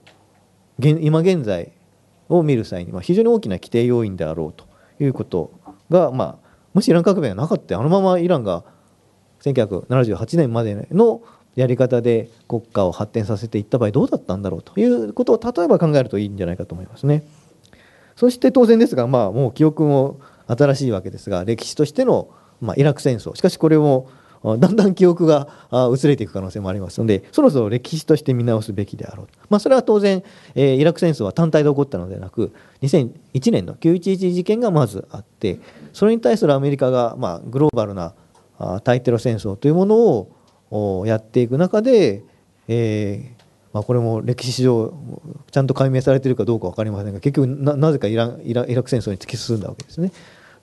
今現在を見る際には非常に大きな規定要因であろうということが、まあ、もしイラン革命がなかったあのままイランが1978年までのやり方で国家を発展させていった場合どうだったんだろうということを例えば考えるといいんじゃないかと思いますね。そして当然ですが、まあ、もう記憶も新しいわけですが歴史としてのまあ、イラク戦争しかしこれもだんだん記憶が薄れていく可能性もありますのでそろそろ歴史として見直すべきであろうと、まあ、それは当然、えー、イラク戦争は単体で起こったのではなく2001年の911事件がまずあってそれに対するアメリカが、まあ、グローバルな対テロ戦争というものをやっていく中で、えーまあ、これも歴史上ちゃんと解明されているかどうか分かりませんが結局なぜかイライライラク戦争に突き進んだわけですね。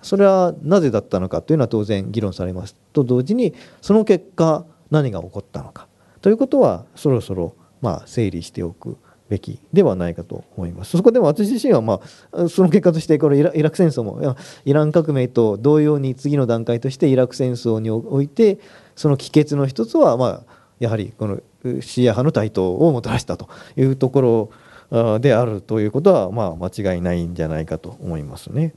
それはなぜだったのかというのは当然議論されますと同時にその結果何が起こったのかということはそろそろま整理しておくべきではないかと思います。そこでも私自身は、まあ、その結果としてこのイラク戦争もイラン革命と同様に次の段階としてイラク戦争においてその帰結の一つは、まあ、やはりこのシーア派の台頭をもたらしたというところであるということは、まあ、間違いないんじゃないかと思いますね。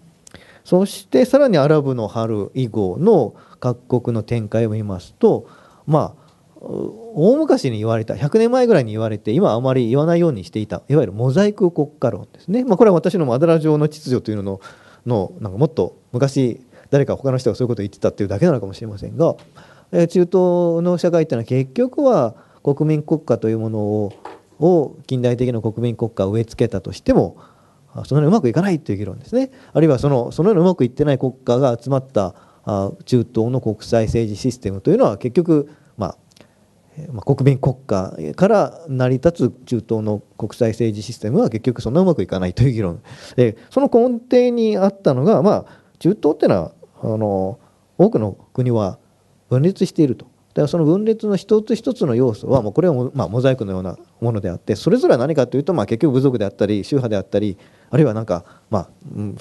そしてさらにアラブの春以後の各国の展開を見ますとまあ大昔に言われた100年前ぐらいに言われて今あまり言わないようにしていたいわゆるモザイク国家論ですね、まあ、これは私のマダラ上の秩序というののなんかもっと昔誰か他の人がそういうことを言ってたっていうだけなのかもしれませんが、え中東の社会っていうのは結局は国民国家というものを近代的な国民国家を植え付けたとしてもそのようにうまくいかないという議論ですねあるいはそのそのようにうまくいってない国家が集まった中東の国際政治システムというのは結局、まあ、国民国家から成り立つ中東の国際政治システムは結局そんなうまくいかないという議論でその根底にあったのが、まあ、中東っていうのはあの多くの国は分裂しているとらその分裂の一つ一つの要素はもうこれはまモザイクのようなものであってそれぞれは何かというとまあ結局部族であったり宗派であったりあるいはなんかまあ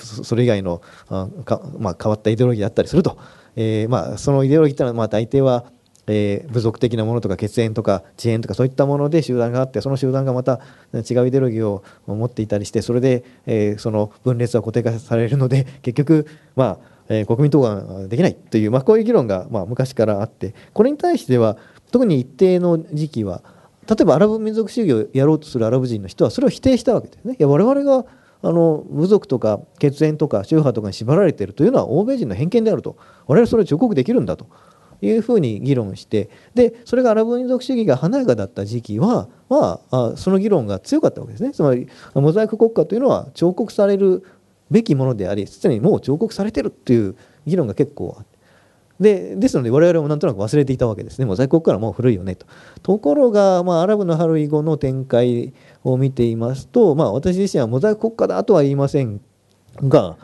それ以外のあか、まあ、変わったイデオロギーだったりすると、えー、まあそのイデオロギーというのはまあ大抵はえー、部族的なものとか血縁とか遅縁とかそういったもので集団があってその集団がまた違うイデオロギーを持っていたりしてそれで、えー、その分裂は固定化されるので結局まあえー、国民党ができないという、まあ、こういう議論が、まあ、昔からあってこれに対しては特に一定の時期は例えばアラブ民族主義をやろうとするアラブ人の人はそれを否定したわけですね。いや我々があの部族とか血縁とか宗派とかに縛られているというのは欧米人の偏見であると我々それを彫刻できるんだというふうに議論してでそれがアラブ民族主義が華やかだった時期は、まあ、その議論が強かったわけですねつまりモザイク国家というのは彫刻されるべきものでありすでにもう彫刻されてるっていう議論が結構あってでですので我々もなんとなく忘れていたわけですねもう在国からもう古いよねとところが、まあ、アラブの春以後の展開を見ていますと、まあ、私自身はモザイク国家だとは言いませんが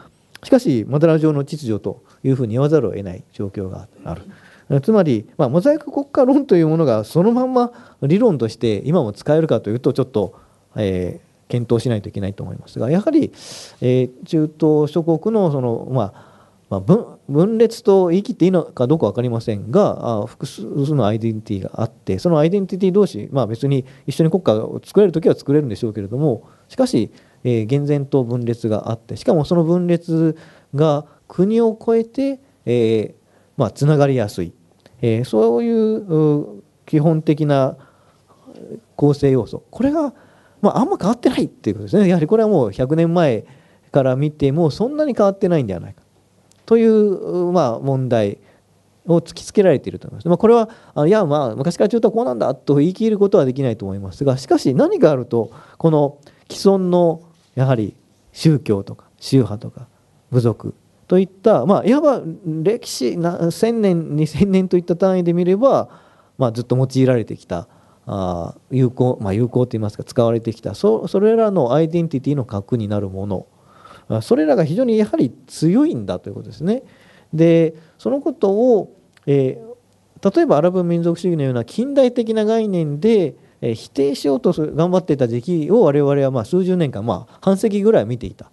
しかしマダラ上の秩序というふうに言わざるを得ない状況がある。つまり、まあ、モザイク国家論というものがそのまま理論として今も使えるかというとちょっと、えー、検討しないといけないと思いますがやはり、えー、中東諸国のその、まあまあ、分分裂と言い切っていいのかどうか分かりませんがあ複数のアイデンティティがあってそのアイデンティティ同士、まあ、別に一緒に国家を作れる時は作れるんでしょうけれどもしかし、えー、厳然と分裂があってしかもその分裂が国を越えて、えーまあ、つながりやすい、えー、そういう基本的な構成要素これがまあ、あんま変わってないっていうことですねやはりこれはもう100年前から見てもそんなに変わってないんではないかという、まあ、問題を突きつけられていると思います。まあ、これは、いや、まあ、昔から中途はこうなんだと言い切ることはできないと思いますが、しかし何があると、この既存の、やはり宗教とか宗派とか部族といった、まあ、いわば歴史、1000年、2000年といった単位で見れば、まあ、ずっと用いられてきたあ有効、まあ、有効といいますか使われてきたそそれらのアイデンティティの核になるものそれらが非常にやはり強いんだということですね。でそのことを、えー、例えばアラブ民族主義のような近代的な概念で、えー、否定しようとする頑張っていた時期を我々はまあ数十年間、まあ、半世紀ぐらい見ていた。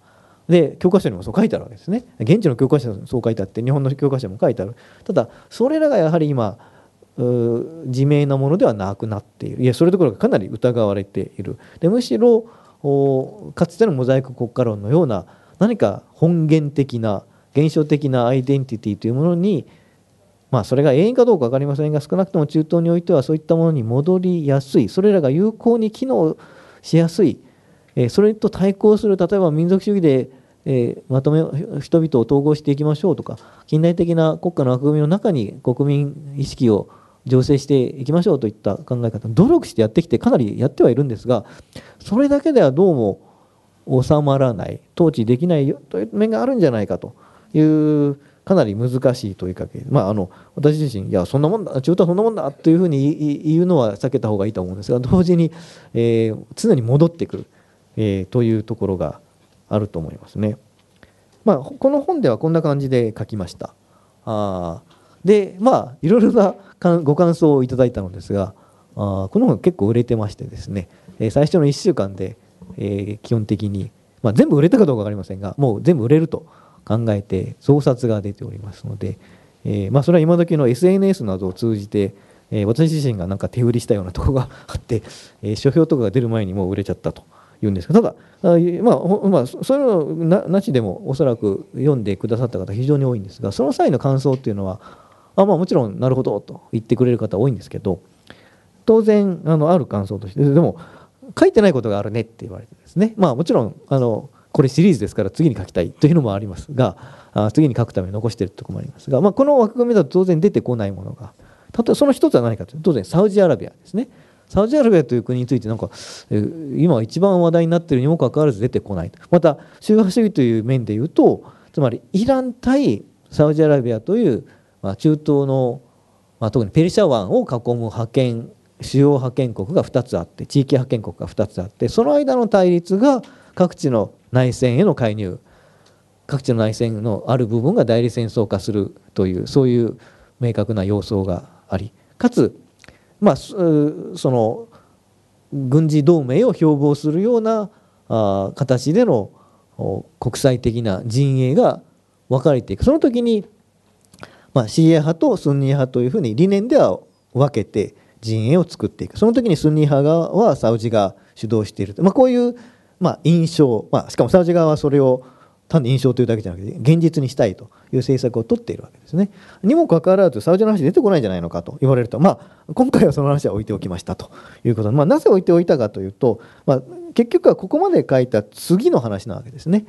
で教科書にもそう書いてあるわけですね現地の教科書にもそう書いてあって日本の教科書にも書いてあるただそれらがやはり今自明なものではなくなっているいやそれどころかかなり疑われているでむしろかつてのモザイク国家論のような何か本源的な現象的なアイデンティティというものにまあそれが永遠かどうか分かりませんが少なくとも中東においてはそういったものに戻りやすいそれらが有効に機能しやすい、えそれと対抗する例えば民族主義で、えまとめ人々を統合していきましょうとか近代的な国家の枠組みの中に国民意識を醸成していきましょうといった考え方努力してやってきてかなりやってはいるんですがそれだけではどうも収まらない統治できないよという面があるんじゃないかというかなり難しい問いかけ、まあ、あの私自身いやそんなもんだ中途はそんなもんだというふうに言うのは避けた方がいいと思うんですが同時に、えー、常に戻ってくる、えー、というところがあると思いますね。まあ、この本ではこんな感じで書きました。あでまあいろいろなご感想をいただいたのですがあこの本結構売れてましてですね、え最初の1週間で、え基本的に、まあ、全部売れたかどうか分かりませんがもう全部売れると考えて増刷が出ておりますので、えー、まあ、それは今時の SNS などを通じて、えー、私自身がなんか手売りしたようなとこがあって、えー、書評とかが出る前にもう売れちゃったというんですがただまあまあ、そういうのなしでもおそらく読んでくださった方非常に多いんですがその際の感想というのはあまあもちろんなるほどと言ってくれる方多いんですけど当然あのある感想としてでも書いてないことがあるねって言われてですねまあもちろんあのこれシリーズですから次に書きたいというのもありますが次に書くために残しているところもありますが、まあ、この枠組みだと当然出てこないものが例えその一つは何かというと当然サウジアラビアですねサウジアラビアという国についてなんか今一番話題になっているにもかかわらず出てこないまた宗派主義という面でいうとつまりイラン対サウジアラビアというまあ、中東の、まあ、特にペルシャ湾を囲む覇権主要覇権国が2つあって地域覇権国が2つあってその間の対立が各地の内戦への介入各地の内戦のある部分が代理戦争化するというそういう明確な様相がありかつ、まあ、その軍事同盟を標榜するような形での国際的な陣営が分かれていくその時にまあ、シーア派とスンニー派というふうに理念では分けて陣営を作っていくその時にスンニー派側はサウジが主導している、まあ、こういう、まあ、印象、まあ、しかもサウジ側はそれを単に印象というだけじゃなくて現実にしたいという政策を取っているわけですね。にもかかわらずサウジの話出てこないんじゃないのかと言われると、まあ、今回はその話は置いておきましたということで、まあ、なぜ置いておいたかというと、まあ、結局はここまで書いた次の話なわけですね。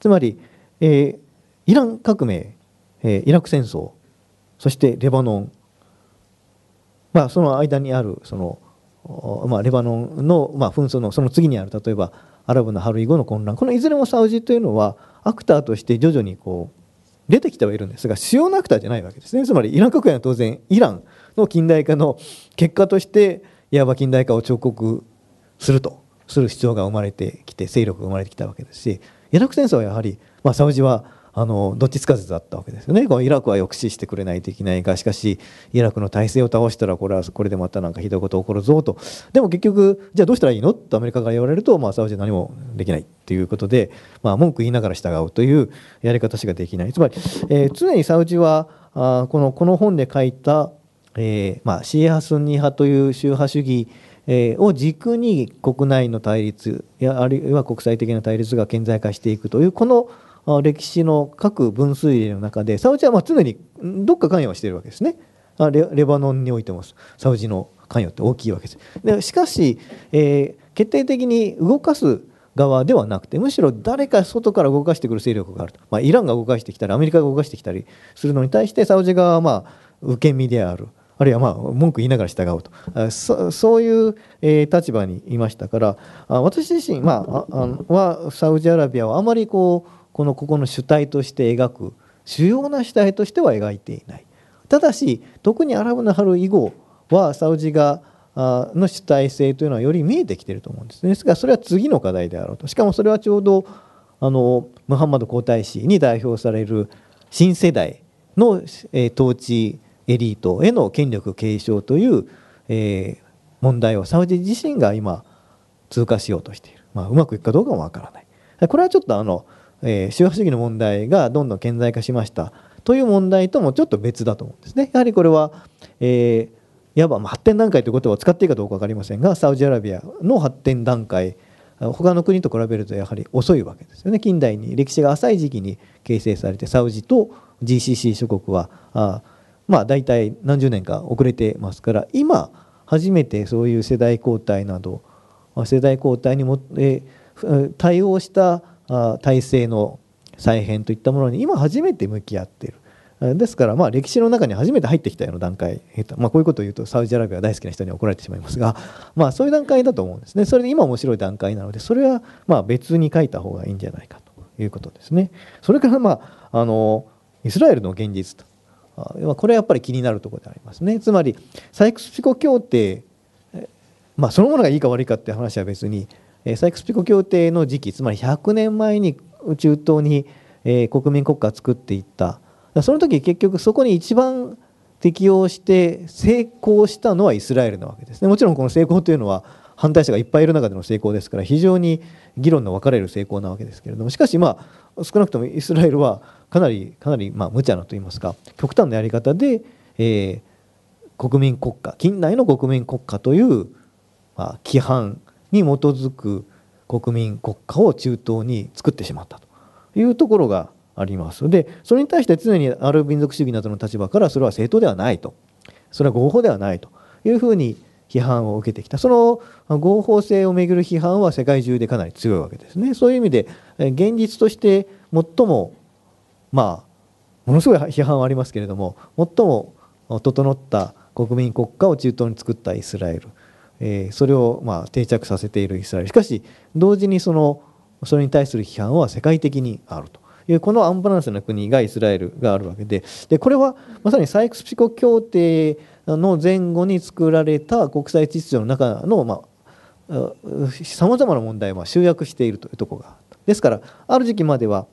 つまり、えー、イラン革命、えー、イラク戦争そしてレバノン、まあ、その間にあるその、まあ、レバノンの、まあ、紛争のその次にある例えばアラブの春以後の混乱このいずれもサウジというのはアクターとして徐々にこう出てきてはいるんですが主要なアクターじゃないわけですねつまりイラン国内は当然イランの近代化の結果としていわば近代化を彫刻するとする主張が生まれてきて勢力が生まれてきたわけですしイラク戦争はやはり、まあ、サウジはあのどっちつかずだったわけですよねこのイラクは抑止してくれないといけないがしかしイラクの体制を倒したらこれはこれでまたなんかひどいこと起こるぞとでも結局じゃあどうしたらいいのとアメリカが言われると、まあ、サウジは何もできないということで、まあ、文句言いながら従うというやり方しかできないつまり、えー、常にサウジはあこのこの本で書いた、えーまあ、シーアスンニ派という宗派主義えを軸に国内の対立やあるいは国際的な対立が顕在化していくというこの歴史の各分水嶺の中でサウジはま常にどっか関与はしているわけですねレレバノンにおいてもサウジの関与って大きいわけですでしかし、えー、決定的に動かす側ではなくてむしろ誰か外から動かしてくる勢力があると、まあ、イランが動かしてきたりアメリカが動かしてきたりするのに対してサウジ側はまあ受け身であるあるいはまあ文句言いながら従うとそそういう、えー、立場にいましたから私自身、まあ、あはサウジアラビアはあまりこうこのここの主体として描く主要な主体としては描いていないただし特にアラブの春以後はサウジがの主体性というのはより見えてきてると思うんですねですがそれは次の課題であろうとしかもそれはちょうどあのムハンマド皇太子に代表される新世代の、えー、統治エリートへの権力継承という、えー、問題をサウジ自身が今通過しようとしている、まあ、うまくいくかどうかもわからないこれはちょっとあのえー、宗派主義の問題がどんどん顕在化しましたという問題ともちょっと別だと思うんですね。やはりこれは、えー、いわば発展段階という言葉を使っていいかどうか分かりませんがサウジアラビアの発展段階他の国と比べるとやはり遅いわけですよね近代に歴史が浅い時期に形成されてサウジと GCC 諸国はあまあ大体何十年か遅れてますから今初めてそういう世代交代など世代交代にも、えー、対応した体制の再編といったものに今初めて向き合っている。ですから、まあ、歴史の中に初めて入ってきたような段階、まあ、こういうことを言うとサウジアラビア大好きな人に怒られてしまいますが、まあ、そういう段階だと思うんですねそれで今面白い段階なのでそれはまあ別に書いた方がいいんじゃないかということですねそれから、まあ、あのイスラエルの現実とこれはやっぱり気になるところでありますねつまりサイクス・ピコ協定、まあ、そのものがいいか悪いかって話は別にサイクス・ピコ協定の時期つまり100年前に中東に、え国民国家を作っていったその時結局そこに一番適応して成功したのはイスラエルなわけですねもちろんこの成功というのは反対者がいっぱいいる中での成功ですから非常に議論の分かれる成功なわけですけれどもしかしまあ少なくともイスラエルはかなりかなりまあ無茶なと言いますか極端なやり方で、えー、国民国家近代の国民国家という、まあ、規範に基づく国民国家を中東に作ってしまったというところがあります。でそれに対して常にアラブ民族主義などの立場からそれは正当ではないとそれは合法ではないというふうに批判を受けてきたその合法性をめぐる批判は世界中でかなり強いわけですね。そういう意味で現実として最もまあものすごい批判はありますけれども最も整った国民国家を中東に作ったイスラエルえー、それをまあ定着させているイスラエルしかし同時にそのそれに対する批判は世界的にあるというこのアンバランスな国がイスラエルがあるわけででこれはまさにサイクスピコ協定の前後に作られた国際秩序の中のまあさまざまな問題を集約しているというところがですからある時期までは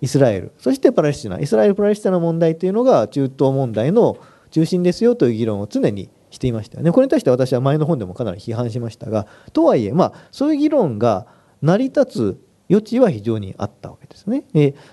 イスラエルそしてパレスチナイスラエル・パレスチナの問題というのが中東問題の中心ですよという議論を常にしていましたよねこれに対して私は前の本でもかなり批判しましたがとはいえまあそういう議論が成り立つ余地は非常にあったわけですね。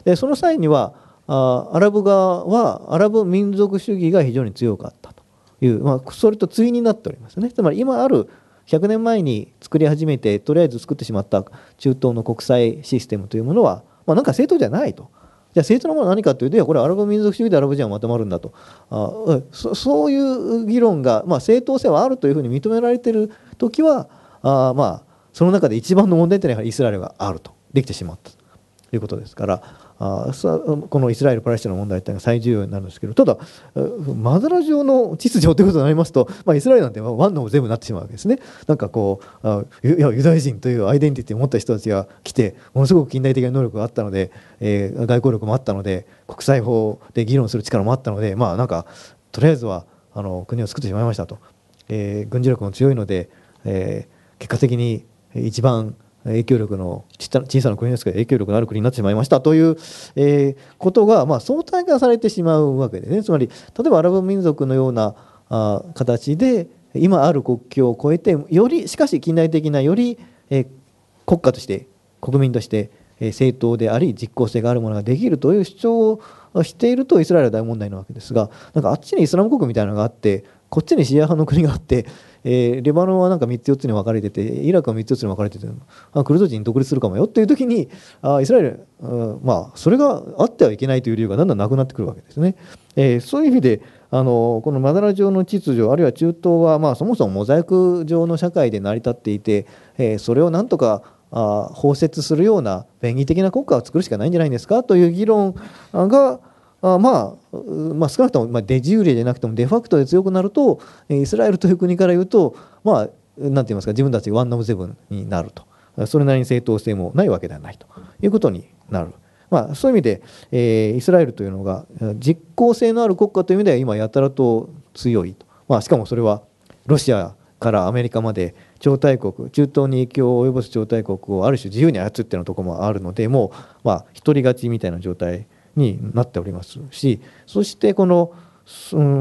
でその際にはあアラブ側はアラブ民族主義が非常に強かったという、まあ、それと対になっておりますね。つまり今ある100年前に作り始めてとりあえず作ってしまった中東の国際システムというものは、まあ、なんか正当じゃないとじゃあ政党のものは何かというとこれはアラブ民族主義でアラブ人はまとまるんだとあそそういう議論が、まあ、正当性はあるというふうに認められている時はあまあその中で一番の問題というのはイスラエルがあるとできてしまったということですからあこのイスラエル・パレスチナの問題というのが最重要になるんですけどただマザラ上の秩序ということになりますと、まあ、イスラエルなんてワンの全部になってしまうわけですねなんかこうあユダヤ人というアイデンティティを持った人たちが来てものすごく近代的な能力があったので、えー、外交力もあったので国際法で議論する力もあったのでまあなんかとりあえずはあの国を作ってしまいましたと、えー、軍事力も強いので、えー、結果的に一番影響力の小さな国ですけど影響力のある国になってしまいましたという、えことが、ま相対化されてしまうわけでねつまり例えばアラブ民族のようなあ形で今ある国境を越えてよりしかし近代的なより、え国家として国民として正当であり実効性があるものができるという主張をしているとイスラエルは大問題なわけですがなんかあっちにイスラム国みたいなのがあってこっちにシーア派の国があってえー、レバノンはなんか3つ4つに分かれててイラクは3つ4つに分かれててあクルド人独立するかもよっていう時にあイスラエル、うん、まあそれがあってはいけないという理由がだんだんなくなってくるわけですね。えー、そういう意味であのこのマダラ上の秩序あるいは中東は、まあ、そもそもモザイク上の社会で成り立っていて、えー、それをなんとかあ包摂するような便宜的な国家を作るしかないんじゃないですかという議論があまあ、まあ、少なくとも、まあ、デジューレじゃなくてもデファクトで強くなるとイスラエルという国から言うとまあなんて言いますか自分たちワンナムゼブンになるとそれなりに正当性もないわけではないということになる。まあ、そういう意味で、えー、イスラエルというのが実効性のある国家という意味では今やたらと強いと、まあ、しかもそれはロシアからアメリカまで超大国中東に影響を及ぼす超大国をある種自由に操っているところもあるのでもう、まあ、独り勝ちみたいな状態になっておりますしそしてこの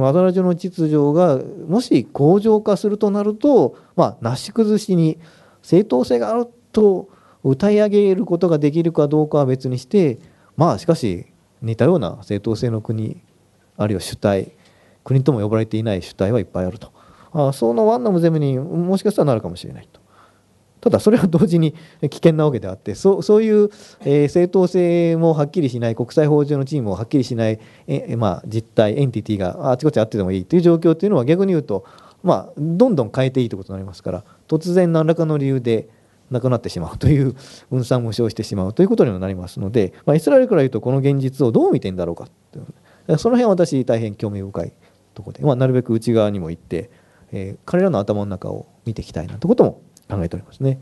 アダラ城の秩序がもし恒常化するとなると、まあ、なし崩しに正当性があると歌い上げることができるかどうかは別にしてまあしかし似たような正当性の国あるいは主体国とも呼ばれていない主体はいっぱいあるとあそのワンナムゼムにもしかしたらなるかもしれないと。ただそれは同時に危険なわけであってそうそういう、え正当性もはっきりしない国際法上のチームもはっきりしない、えまあ、実態エンティティがあちこちあってでもいいという状況というのは逆に言うと、まあ、どんどん変えていいということになりますから突然何らかの理由でなくなってしまうという分散無償してしまうということにもなりますので、まあ、イスラエルから言うとこの現実をどう見てんだろうかというその辺は私大変興味深いところで、まあ、なるべく内側にも行って、えー、彼らの頭の中を見ていきたいなということも考えておりますね。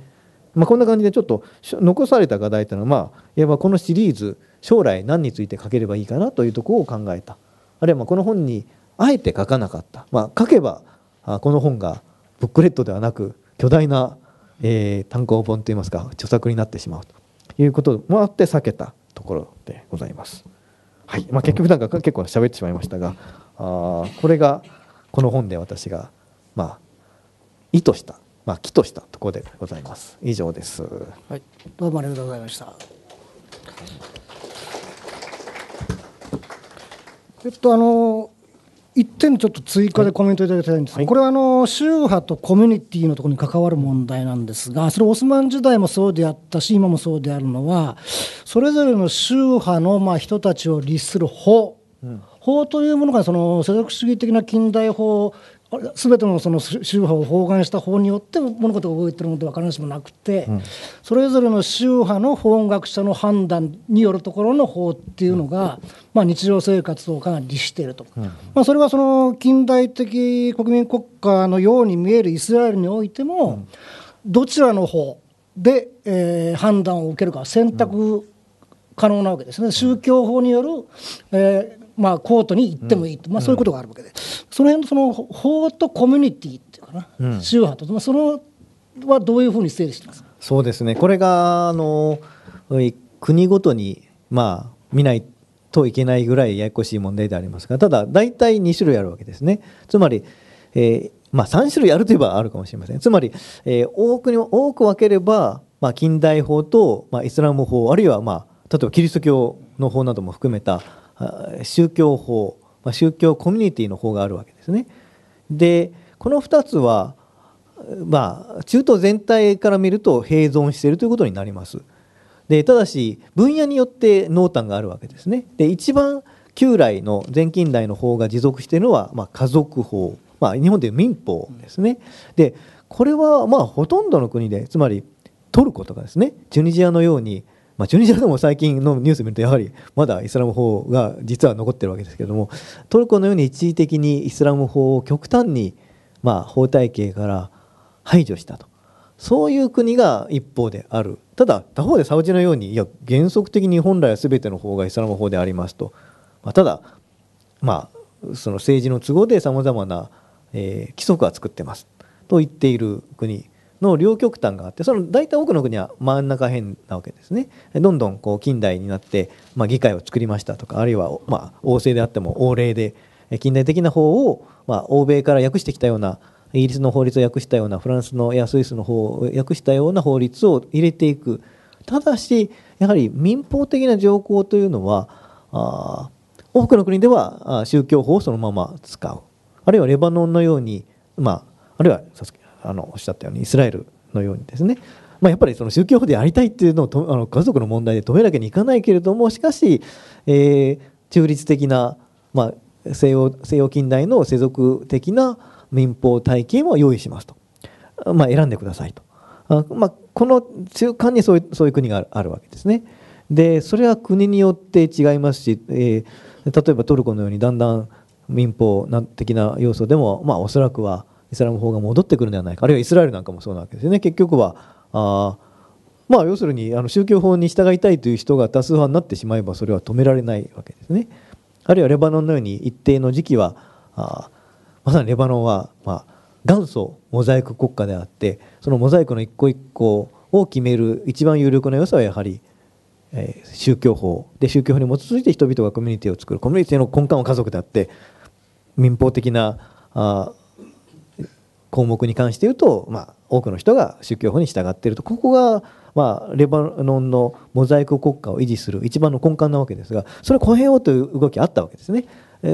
まあ、こんな感じでちょっと残された課題というのは、まあ、いわばこのシリーズ将来何について書ければいいかなというところを考えたあるいはまこの本にあえて書かなかった、まあ、書けばこの本がブックレットではなく巨大な、え単行本といいますか著作になってしまうということもあって避けたところでございます。はいまあ、結局なんか結構喋ってしまいましたがあこれがこの本で私が、まあ、意図したまあ、木としたところでございます。以上です、はい、どうもありがとうございました。えっと、あの一点ちょっと追加でコメントいただきたいんです、はい、これはあの宗派とコミュニティのところに関わる問題なんですがそれオスマン時代もそうであったし今もそうであるのはそれぞれの宗派のまあ人たちを律する法、うん、法というものがその世俗主義的な近代法全てのその宗派を包含した法によって物事が動いてるのでは必ずしもなくて、うん、それぞれの宗派の法学者の判断によるところの法っていうのが、まあ、日常生活をかなり律していると、うん、まあ、それはその近代的国民国家のように見えるイスラエルにおいても、どちらの法で、えー、判断を受けるか選択可能なわけですね宗教法による、えー、まあ、コートに行ってもいいと、まあ、そういうことがあるわけで、その辺のその法とコミュニティっていうかな、宗派と、まあ、それはどういうふうに整理してますそうですねこれがあの国ごとに、まあ、見ないといけないぐらいややこしい問題でありますがただ大体2種類あるわけですね。つまり、えーまあ、3種類あるといえばあるかもしれません。つまり、えー、多くに多く分ければ、まあ、近代法と、まあ、イスラム法あるいは、まあ、例えばキリスト教の法なども含めた宗教法、ま宗教コミュニティの法があるわけですね。でこの2つは、まあ、中東全体から見ると併存しているということになります。でただし分野によって濃淡があるわけですね。で一番旧来の全近代の法が持続しているのは、まあ、家族法、まあ、日本でいう民法ですね。でこれはまあほとんどの国でつまりトルコとかですねチュニジアのようにまあ、チュニジアでも最近のニュース見るとやはりまだイスラム法が実は残ってるわけですけれどもトルコのように一時的にイスラム法を極端にまあ法体系から排除したとそういう国が一方であるただ他方でサウジのようにいや原則的に本来は全ての法がイスラム法でありますと、まあ、ただまあその政治の都合でさまざまな、え規則は作ってますと言っている国の両極端があってその大体多くの国は真ん中辺なわけですねどんどんこう近代になって、まあ、議会を作りましたとかあるいは、まあ、王政であっても王令で近代的な方を、まあ、欧米から訳してきたようなイギリスの法律を訳したようなフランスのやスイスの方を訳したような法律を入れていくただしやはり民法的な条項というのはあ多くの国では宗教法をそのまま使うあるいはレバノンのように、まあ、あるいはあのおっしゃったようにイスラエルのようにですねまあ、やっぱりその宗教法でありたいっていうのをとあの家族の問題で止めるわけにいかないけれどもしかし、えー、中立的な、まあ、西洋西洋近代の世俗的な民法体系も用意しますと、まあ、選んでくださいとあ、まあ、この中間にそういうそういう国があるわけですね。でそれは国によって違いますし、えー、例えばトルコのようにだんだん民法的な要素でも、まあ、おそらくはイスラム法が戻ってくるんではないかあるいはイスラエルなんかもそうなわけですよね結局はあまあ要するにあの宗教法に従いたいという人が多数派になってしまえばそれは止められないわけですねあるいはレバノンのように一定の時期はあまさにレバノンは、まあ、元祖モザイク国家であってそのモザイクの一個一個を決める一番有力な要素はやはりえ宗教法で宗教法に基づいて人々がコミュニティを作るコミュニティの根幹は家族であって民法的なあ項目に関して言うと、まあ、多くの人が宗教法に従っているとここが、まあ、レバノンのモザイク国家を維持する一番の根幹なわけですがそれを超えようという動きあったわけですね。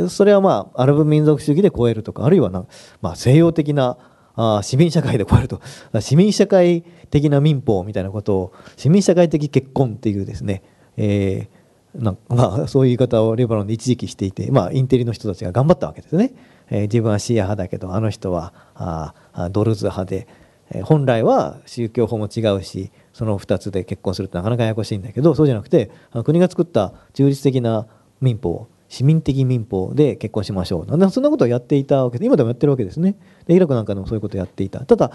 それはまあアラブ民族主義で超えるとかあるいはな、まあ、西洋的なあ市民社会で超えると市民社会的な民法みたいなことを市民社会的結婚っていうですね、えー、なまあ、そういう言い方をレバノンで一時期していて、まあ、インテリの人たちが頑張ったわけですね。えー、自分はシーア派だけどあの人はあドルズ派で本来は宗教法も違うしその2つで結婚するってなかなかややこしいんだけどそうじゃなくて国が作った中立的な民法市民的民法で結婚しましょうなんそんなことをやっていたわけで今でもやってるわけですねでイラクなんかでもそういうことをやっていたただ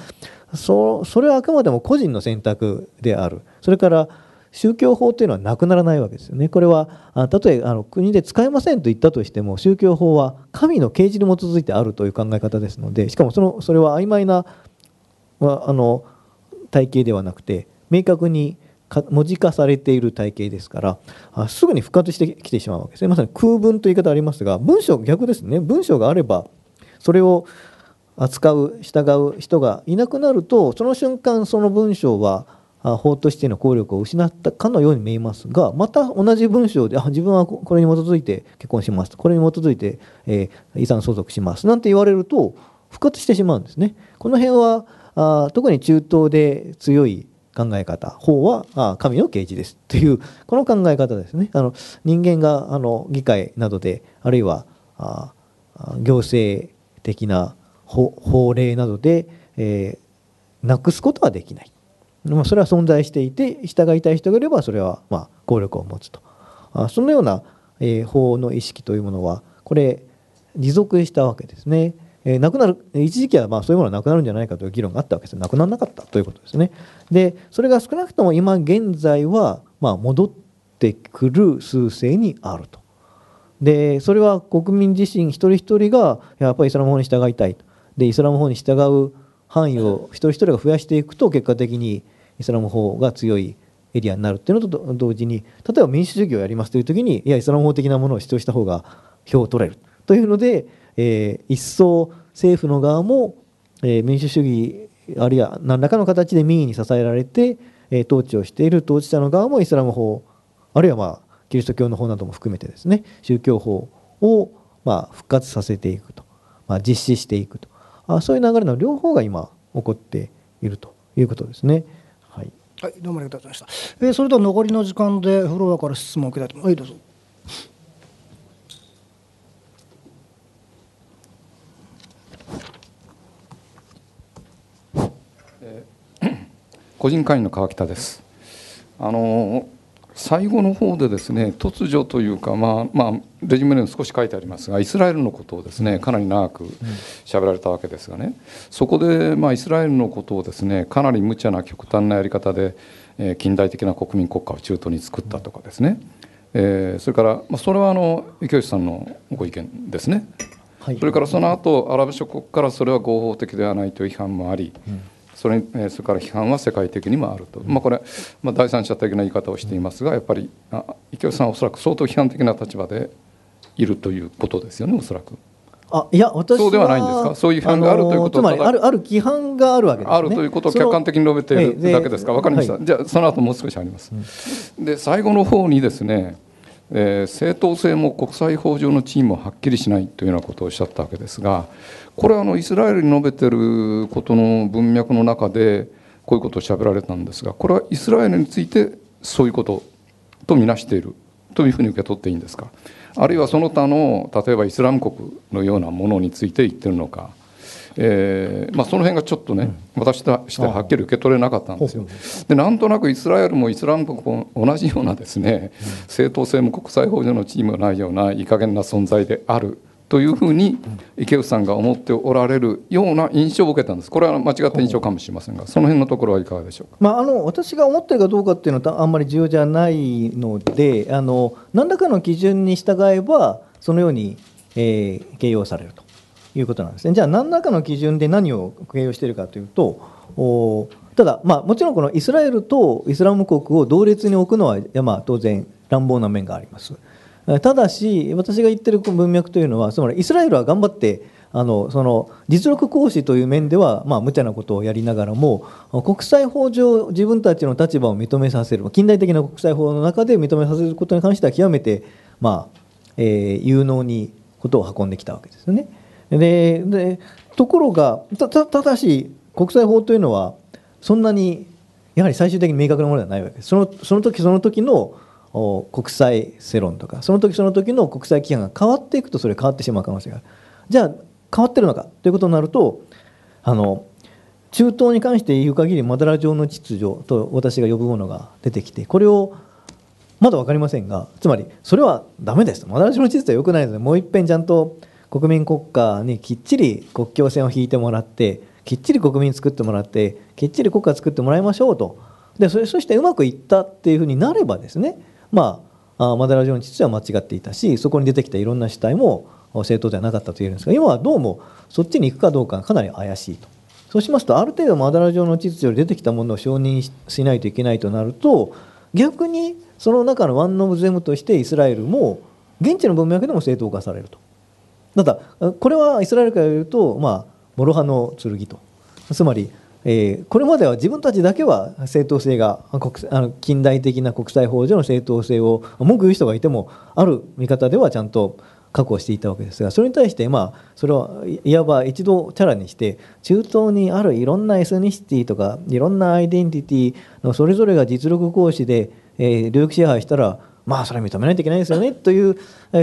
そそれはあくまでも個人の選択であるそれから宗教法というのはなくならないわけですよね。これはたとえあの国で使えませんと言ったとしても宗教法は神の啓示に基づいてあるという考え方ですのでしかもそのそれは曖昧な、まあ、あの体系ではなくて明確に文字化されている体系ですからすぐに復活してきてしまうわけですねまさに空文という言い方ありますが文章逆ですね文章があればそれを扱う従う人がいなくなるとその瞬間その文章は法としての効力を失ったかのように見えますがまた同じ文章であ自分はこれに基づいて結婚しますこれに基づいて、えー、遺産相続しますなんて言われると復活してしまうんですね。この辺はあ特に中東で強い考え方法はあ神の啓示ですというこの考え方ですねあの人間があの議会などであるいはあ行政的な法令などで、えー、なくすことはできないまあ、それは存在していて従いたい人がいればそれはま効力を持つとあそのような、え法の意識というものはこれ持続したわけですね。えなくなる一時期はまあそういうものはなくなるんじゃないかという議論があったわけですなくならなかったということですね。でそれが少なくとも今現在はま戻ってくる趨勢にあると。でそれは国民自身一人一人がやっぱりイスラム法に従いたいとでイスラム法に従う範囲を一人一人が増やしていくと結果的にイスラム法が強いエリアになるっていうのと同時に例えば民主主義をやりますという時にいやイスラム法的なものを主張した方が票を取れるというので、えー、一層政府の側も、えー、民主主義あるいは何らかの形で民意に支えられて、えー、統治をしている当事者の側もイスラム法あるいは、まあ、キリスト教の法なども含めてですね宗教法を、まあ、復活させていくと、まあ、実施していくとあそういう流れの両方が今起こっているということですね。はい、どうもありがとうございました。えー、それでは残りの時間でフロアから質問を受けたいと思います。はい、どうぞ。<clears throat> 個人会員の川北です。あの最後の方でですね突如というか、まあまあ、レジュメに少し書いてありますがイスラエルのことをですねかなり長く喋られたわけですがね、そこで、まあ、イスラエルのことをですねかなり無茶な極端なやり方で、えー、近代的な国民国家を中東に作ったとかですね、えー、それから、まあ、それはあの池内さんのご意見ですね、はい、それからその後アラブ諸国からそれは合法的ではないという批判もあり、うんそれそれから批判は世界的にもあると、まあ、これ、まあ、第三者的な言い方をしていますがやっぱり池内さんはおそらく相当批判的な立場でいるということですよねおそらく。あいや私そうではないんですか、そういう批判があるということ、あつまりあるある規範があるわけです、ね、あるということを客観的に述べているだけですか、分かりました、はい、じゃあ、その後もう少しあります。うん、で、最後の方にですね、え正当性も国際法上の地位もはっきりしないというようなことをおっしゃったわけですがこれはあのイスラエルに述べてることの文脈の中でこういうことをしゃべられたんですがこれはイスラエルについてそういうことと見なしているというふうに受け取っていいんですかあるいはその他の例えばイスラム国のようなものについて言ってるのか。えーまあ、その辺がちょっとね、私としてははっきり受け取れなかったんですよ。でなんとなくイスラエルもイスラム国も同じようなですね正当性も国際法上の地位もないようないい加減な存在であるというふうに池内さんが思っておられるような印象を受けたんですこれは間違った印象かもしれませんがその辺のところはいかがでしょうか、まあ、あの私が思ってるかどうかっていうのはあんまり重要じゃないのであの何らかの基準に従えばそのように、えー、形容されると。いうことなんですね。じゃあ何らかの基準で何を形容しているかというとただ、まあ、もちろんこのイスラエルとイスラム国を同列に置くのは、まあ、当然乱暴な面があります。ただし私が言ってる文脈というのはつまりイスラエルは頑張ってあのその実力行使という面では、まあ、無茶なことをやりながらも国際法上自分たちの立場を認めさせる近代的な国際法の中で認めさせることに関しては極めて、まあえー、有能にことを運んできたわけですよね。ででところがたただし国際法というのはそんなにやはり最終的に明確なものではないわけですそのその時その時の国際世論とかその時その時の国際規範が変わっていくとそれ変わってしまう可能性があるじゃあ変わってるのかということになるとあの中東に関して言う限りマダラ状の秩序と私が呼ぶものが出てきてこれをまだ分かりませんがつまりそれはダメですマダラ状の秩序は良くないのでもういっぺんちゃんと国民国家にきっちり国境線を引いてもらってきっちり国民作ってもらってきっちり国家作ってもらいましょうとでそれそしてうまくいったっていうふうになればですねまあマダラ城の秩序は間違っていたしそこに出てきたいろんな主体も正当ではなかったと言えるんですが今はどうもそっちに行くかどうかかなり怪しいと。そうしますとある程度マダラ上の秩序で出てきたものを承認しないといけないとなると逆にその中のワンノブ・ゼムとしてイスラエルも現地の文脈でも正当化されるとただこれはイスラエルから言うとまあ諸刃の剣とつまり、えー、これまでは自分たちだけは正当性が国あの近代的な国際法上の正当性を文句言う人がいてもある見方ではちゃんと確保していたわけですがそれに対してまあそれはいわば一度チャラにして中東にあるいろんなエスニシティとかいろんなアイデンティティのそれぞれが実力行使で、えー、領域支配したらまあそれは認めないといけないですよねという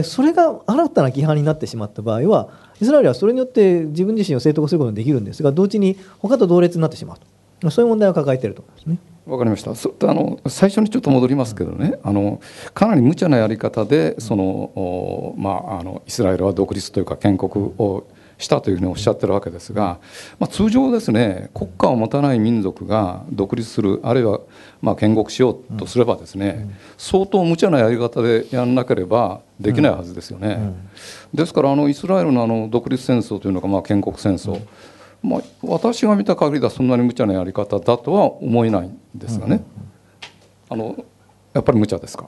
それが新たな規範になってしまった場合はイスラエルはそれによって自分自身を正当化することができるんですが同時に他と同列になってしまうとそういう問題を抱えていると思いますね。わかりましたそあの最初にちょっと戻りますけどねあのかなり無茶なやり方でその、まあ、あのイスラエルは独立というか建国を、したというふうにおっしゃってるわけですが、まあ、通常ですね国家を持たない民族が独立するあるいはま建国しようとすればですね、相当無茶なやり方でやんなければできないはずですよね。ですからあのイスラエルのあの独立戦争というのがまあ建国戦争、まあ、私が見た限りではそんなに無茶なやり方だとは思えないんですがね、あのやっぱり無茶ですか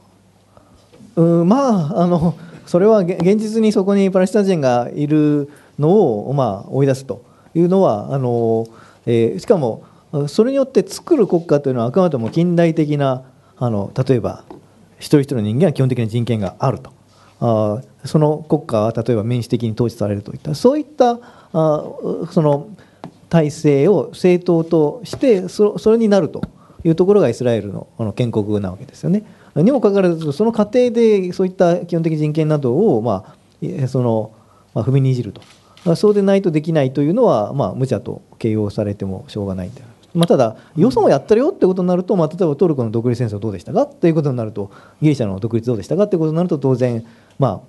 うんまああのそれは現実にそこにパレスチナ人がいるのを、まあ、追い出すというのはあの、えー、しかもそれによって作る国家というのはあくまでも近代的なあの例えば一人一人の人間は基本的な人権があるとあその国家は例えば民主的に統治されるといったそういったあその体制を政党としてそれになるというところがイスラエルのの建国なわけですよね。にもかかわらずその過程でそういった基本的人権などを、まあ、その、ま踏みにじるとそうでないとできないというのは、まあ、無茶と形容されてもしょうがないんだまあ、ただ、予算もやったるよってことになると、まあ、例えばトルコの独立戦争どうでしたかということになると、ギリシャの独立どうでしたかということになると、当然、ま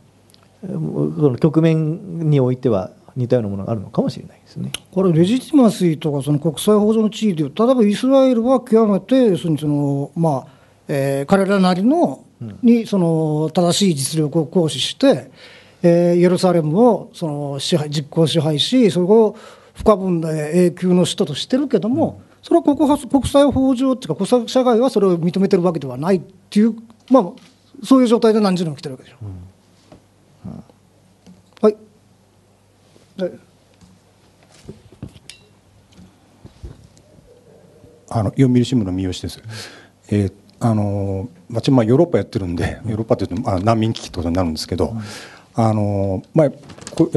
あ、その局面においては似たようなものがあるのかもしれないですねこれ、レジティマシーとかその国際法上の地位で例えばイスラエルは極めて、要するにその、まあえー、彼らなりの、にその正しい実力を行使して、えー、イエルサレムをその支配実行支配しそれを不可分で永久の首都としてるけども、うん、それは国発国際法上っていうか国際社会はそれを認めてるわけではないっていう、まあ、そういう状態で何十年も来てるわけでしょ。うんはいあの読売新聞の三好です。えー、あのまあ、ヨーロッパやってるんで、ヨーロッパっていうと、まあ、難民危機いうことになるんですけど、あのまあ、や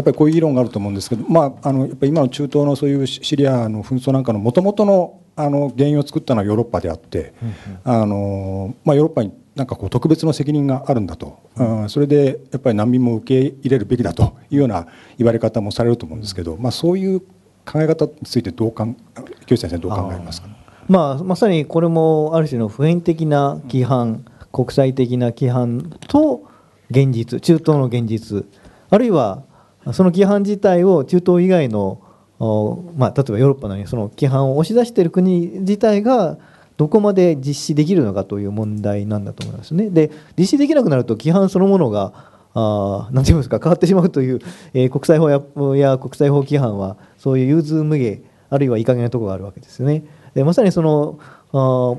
っぱりこういう議論があると思うんですけど、まあ、あのやっぱ今の中東のそういうシリアの紛争なんかのもともとのあの原因を作ったのはヨーロッパであって、あのまあ、ヨーロッパになんかこう特別の責任があるんだと、うん、それでやっぱり難民も受け入れるべきだというような言われ方もされると思うんですけど、まあ、そういう考え方についてどうかん清先生どう考えますか、まあ、まさにこれもある種の普遍的な規範、国際的な規範と現実中東の現実あるいはその規範自体を中東以外の、まあ、例えばヨーロッパのようにその規範を押し出している国自体がどこまで実施できるのかという問題なんだと思いますね。で実施できなくなると規範そのものがあなんていうんですか変わってしまうという、えー、国際法やや国際法規範はそういう融通無下あるいはいい加減なところがあるわけですよね。でまさにそのあ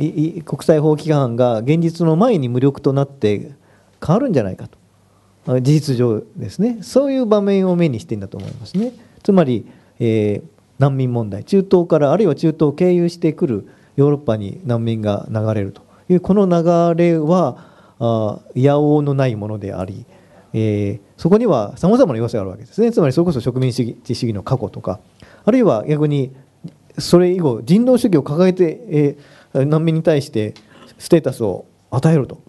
国際法規範が現実の前に無力となって変わるんじゃないかと事実上ですねそういう場面を目にしてんだと思いますねつまり、えー、難民問題中東からあるいは中東を経由してくるヨーロッパに難民が流れるというこの流れはあ野王のないものであり、えー、そこにはさまざまな要素があるわけですねつまりそれこそ植民地主義の過去とかあるいは逆にそれ以後人道主義を掲げて、えー、難民に対してステータスを与えると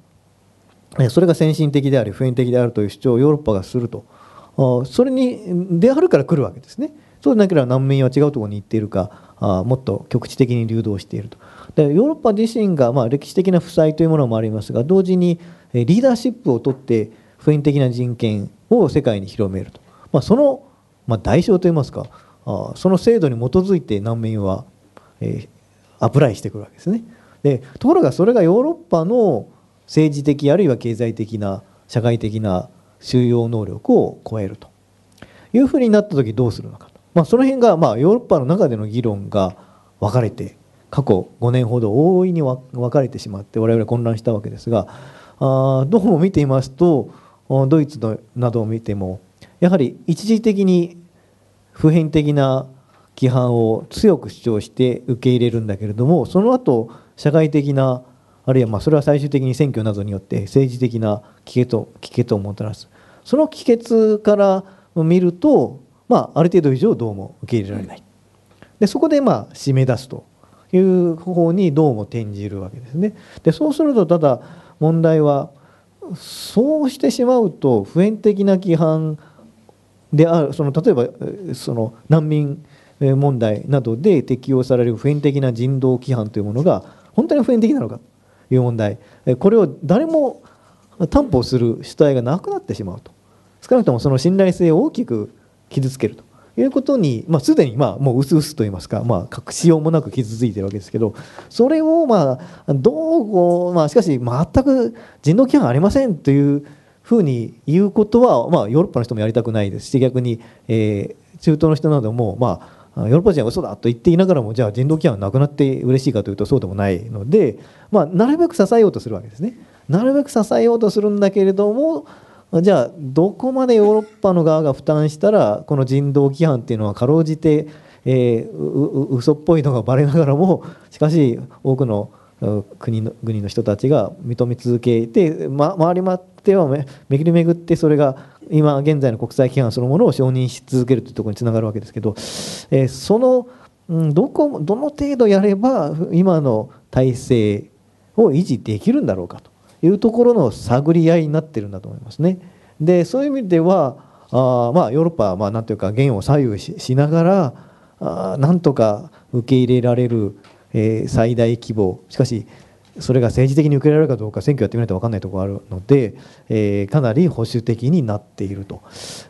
それが先進的であり普遍的であるという主張をヨーロッパがするとそれにであるから来るわけですねそうでなければ難民は違うところに行っているかもっと局地的に流動しているとでヨーロッパ自身が、まあ、歴史的な負債というものもありますが同時にリーダーシップをとって普遍的な人権を世界に広めると、まあ、その、ま代償といいますかその制度に基づいて難民は、えアプライしてくるわけですねでところがそれがヨーロッパの政治的あるいは経済的な社会的な収容能力を超えるというふうになった時どうするのかと、まあ、その辺がまあヨーロッパの中での議論が分かれて過去5年ほど大いに分かれてしまって我々混乱したわけですがあどうも見ていますとドイツのなどを見てもやはり一時的に普遍的な規範を強く主張して受け入れるんだけれどもその後社会的なあるいはまあそれは最終的に選挙などによって政治的な危険と危険をもたらすその帰結から見ると、まあ、ある程度以上どうも受け入れられない、でそこでまあ締め出すという方にどうも転じるわけですね。でそうするとただ問題はそうしてしまうと普遍的な規範であるその例えばその難民問題などで適用される普遍的な人道規範というものが本当に普遍的なのかいう問題これを誰も担保する主体がなくなってしまうと少なくともその信頼性を大きく傷つけるということに、まあ、すでにまあもう薄々と言いますか、まあ、隠しようもなく傷ついてるわけですけどそれをまあどうこう、まあ、しかし全く人道規範ありませんというふうに言うことは、まあ、ヨーロッパの人もやりたくないですし逆に、えー、中東の人などもまあヨーロッパ人は嘘だと言っていながらもじゃあ人道規範はなくなって嬉しいかというとそうでもないので、まあ、なるべく支えようとするわけですね。なるべく支えようとするんだけれどもじゃあどこまでヨーロッパの側が負担したらこの人道規範っていうのはかろうじて、えー、う嘘っぽいのがばれながらもしかし多くの国の国の人たちが認め続けて、ま、回り回ってはめぐりめぐってそれが今現在の国際規範そのものを承認し続けるというところにつながるわけですけど、えそのどこどの程度やれば今の体制を維持できるんだろうかというところの探り合いになってるんだと思いますね。でそういう意味ではあまあヨーロッパはまあ何というか元を左右しながらあなんとか受け入れられる、えー、最大規模しかしそれが政治的に受けられるかどうか選挙やってみないと分かんないところがあるので、えー、かなり保守的になっていると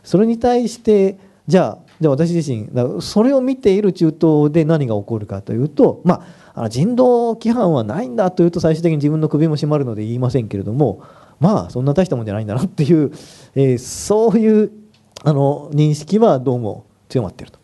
それに対してじゃあじゃあ私自身それを見ている中東で何が起こるかというと、まあ、あの人道規範はないんだというと最終的に自分の首も締まるので言いませんけれどもまあそんな大したもんじゃないんだなっていう、えー、そういうあの認識はどうも強まっていると。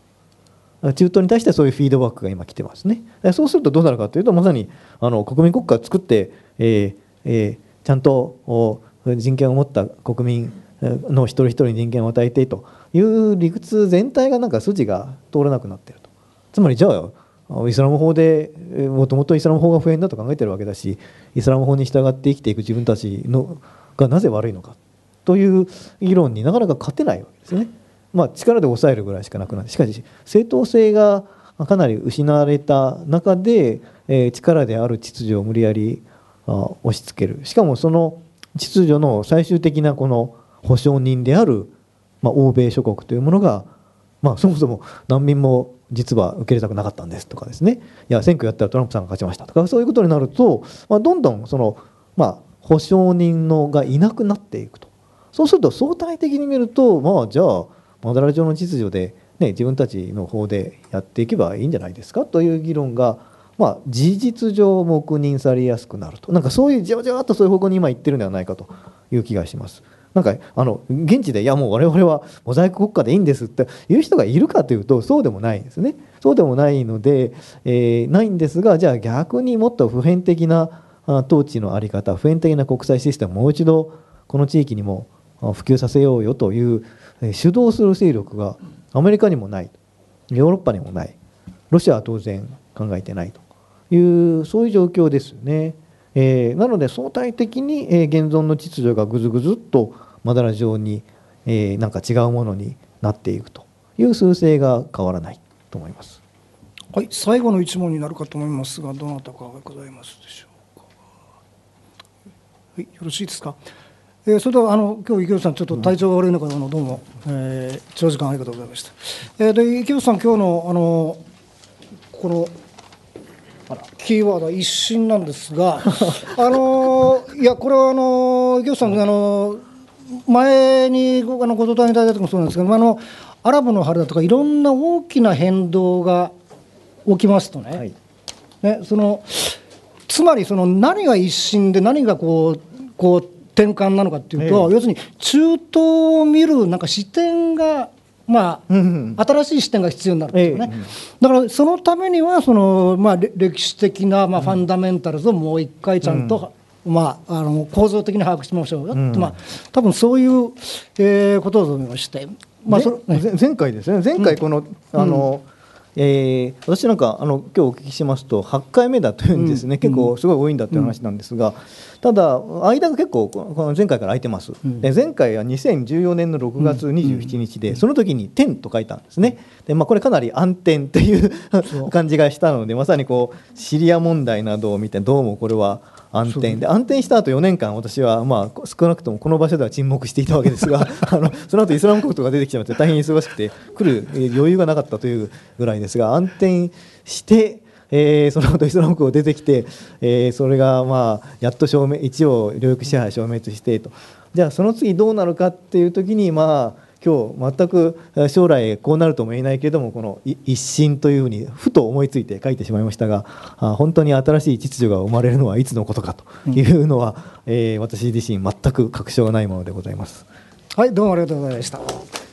中東に対してそういうフィードバックが今来てますね。そうするとどうなるかというとまさにあの国民国家を作って、えーえー、ちゃんと人権を持った国民の一人一人に人権を与えてという理屈全体がなんか筋が通らなくなっていると。つまりじゃあイスラム法でもともとイスラム法が不変だと考えてるわけだしイスラム法に従って生きていく自分たちのがなぜ悪いのかという議論になかなか勝てないわけですね。まあ、力で抑えるぐらいしかなくなってしかし正当性がかなり失われた中で、え力である秩序を無理やりあ押し付けるしかもその秩序の最終的なこの保証人である、まあ、欧米諸国というものが、まあ、そもそも難民も実は受け入れたくなかったんですとかですねいや選挙やったらトランプさんが勝ちましたとかそういうことになると、まあ、どんどんその、まあ、保証人のがいなくなっていくとそうすると相対的に見るとまあじゃあモダラル上の秩序で、ね、自分たちの方でやっていけばいいんじゃないですかという議論が、まあ、事実上黙認されやすくなるとなんかそういうじわじわっとそういう方向に今行ってるんではないかという気がします。なんかあの現地で、いやもう我々はモザイク国家でいいんですっていう人がいるかというと、そうでもないんですね。そうでもないので、えー、ないんですが、じゃあ逆にもっと普遍的な統治の在り方、普遍的な国際システムをもう一度この地域にも普及させようよという主導する勢力がアメリカにもないヨーロッパにもないロシアは当然考えてないというそういう状況ですよね。えー、なので相対的に、え現存の秩序がぐずぐずっとまだら状に、えー、なんか違うものになっていくという数勢が変わらないと思います。はい、最後の一問になるかと思いますが、どなたかございますでしょうか。はい、よろしいですか。えー、それではあの今日池本さん、ちょっと体調が悪い中、あのどうも、えー、長時間ありがとうございました。えー、で池本さん、今日のあのこのキーワードは一新なんですが、<laughs> あのいやこれはあの池本さん、あの前にごあのご登壇いただいた時もそうなんですけど、あのアラブの春だとかいろんな大きな変動が起きますとね、はい、ねそのつまりその何が一新で何がこうこう転換なのかっていうと、ええ、要するに中東を見るなんか視点がまあ、うん新しい視点が必要になるんですよね、ええ、だからそのためにはその、まあ、歴史的な、まあ、ファンダメンタルズをもう一回ちゃんと、うん、まあ、あの構造的に把握しましょうよって、うん、まあ、多分そういう、えー、ことを思いまして、まあそれ、ね、前回ですね前回この、うん、あの、うんえー、私なんかあの今日お聞きしますと8回目だというんですね、うん、結構すごい多いんだという話なんですが、うん、ただ間が結構この前回から空いてます、うん、で前回は2014年の6月27日で、その時に「天」と書いたんですねで、まあ、これかなり暗転という <laughs> 感じがしたのでまさにこうシリア問題などを見てどうもこれは暗転で暗転した後4年間私はまあ少なくともこの場所では沈黙していたわけですが <laughs> あのその後イスラム国とか出てきちゃって大変忙しくて来る余裕がなかったというぐらいですが暗転して。えー、その後イスラム国を出てきて、えー、それがまあやっと証明一応領域支配消滅してとじゃあその次どうなるかっていう時にまあ今日全く将来こうなるとも言えないけれどもこの一心というふうにふと思いついて書いてしまいましたが本当に新しい秩序が生まれるのはいつのことかというのは、うん、えー、私自身全く確証がないものでございます。はいどうもありがとうございました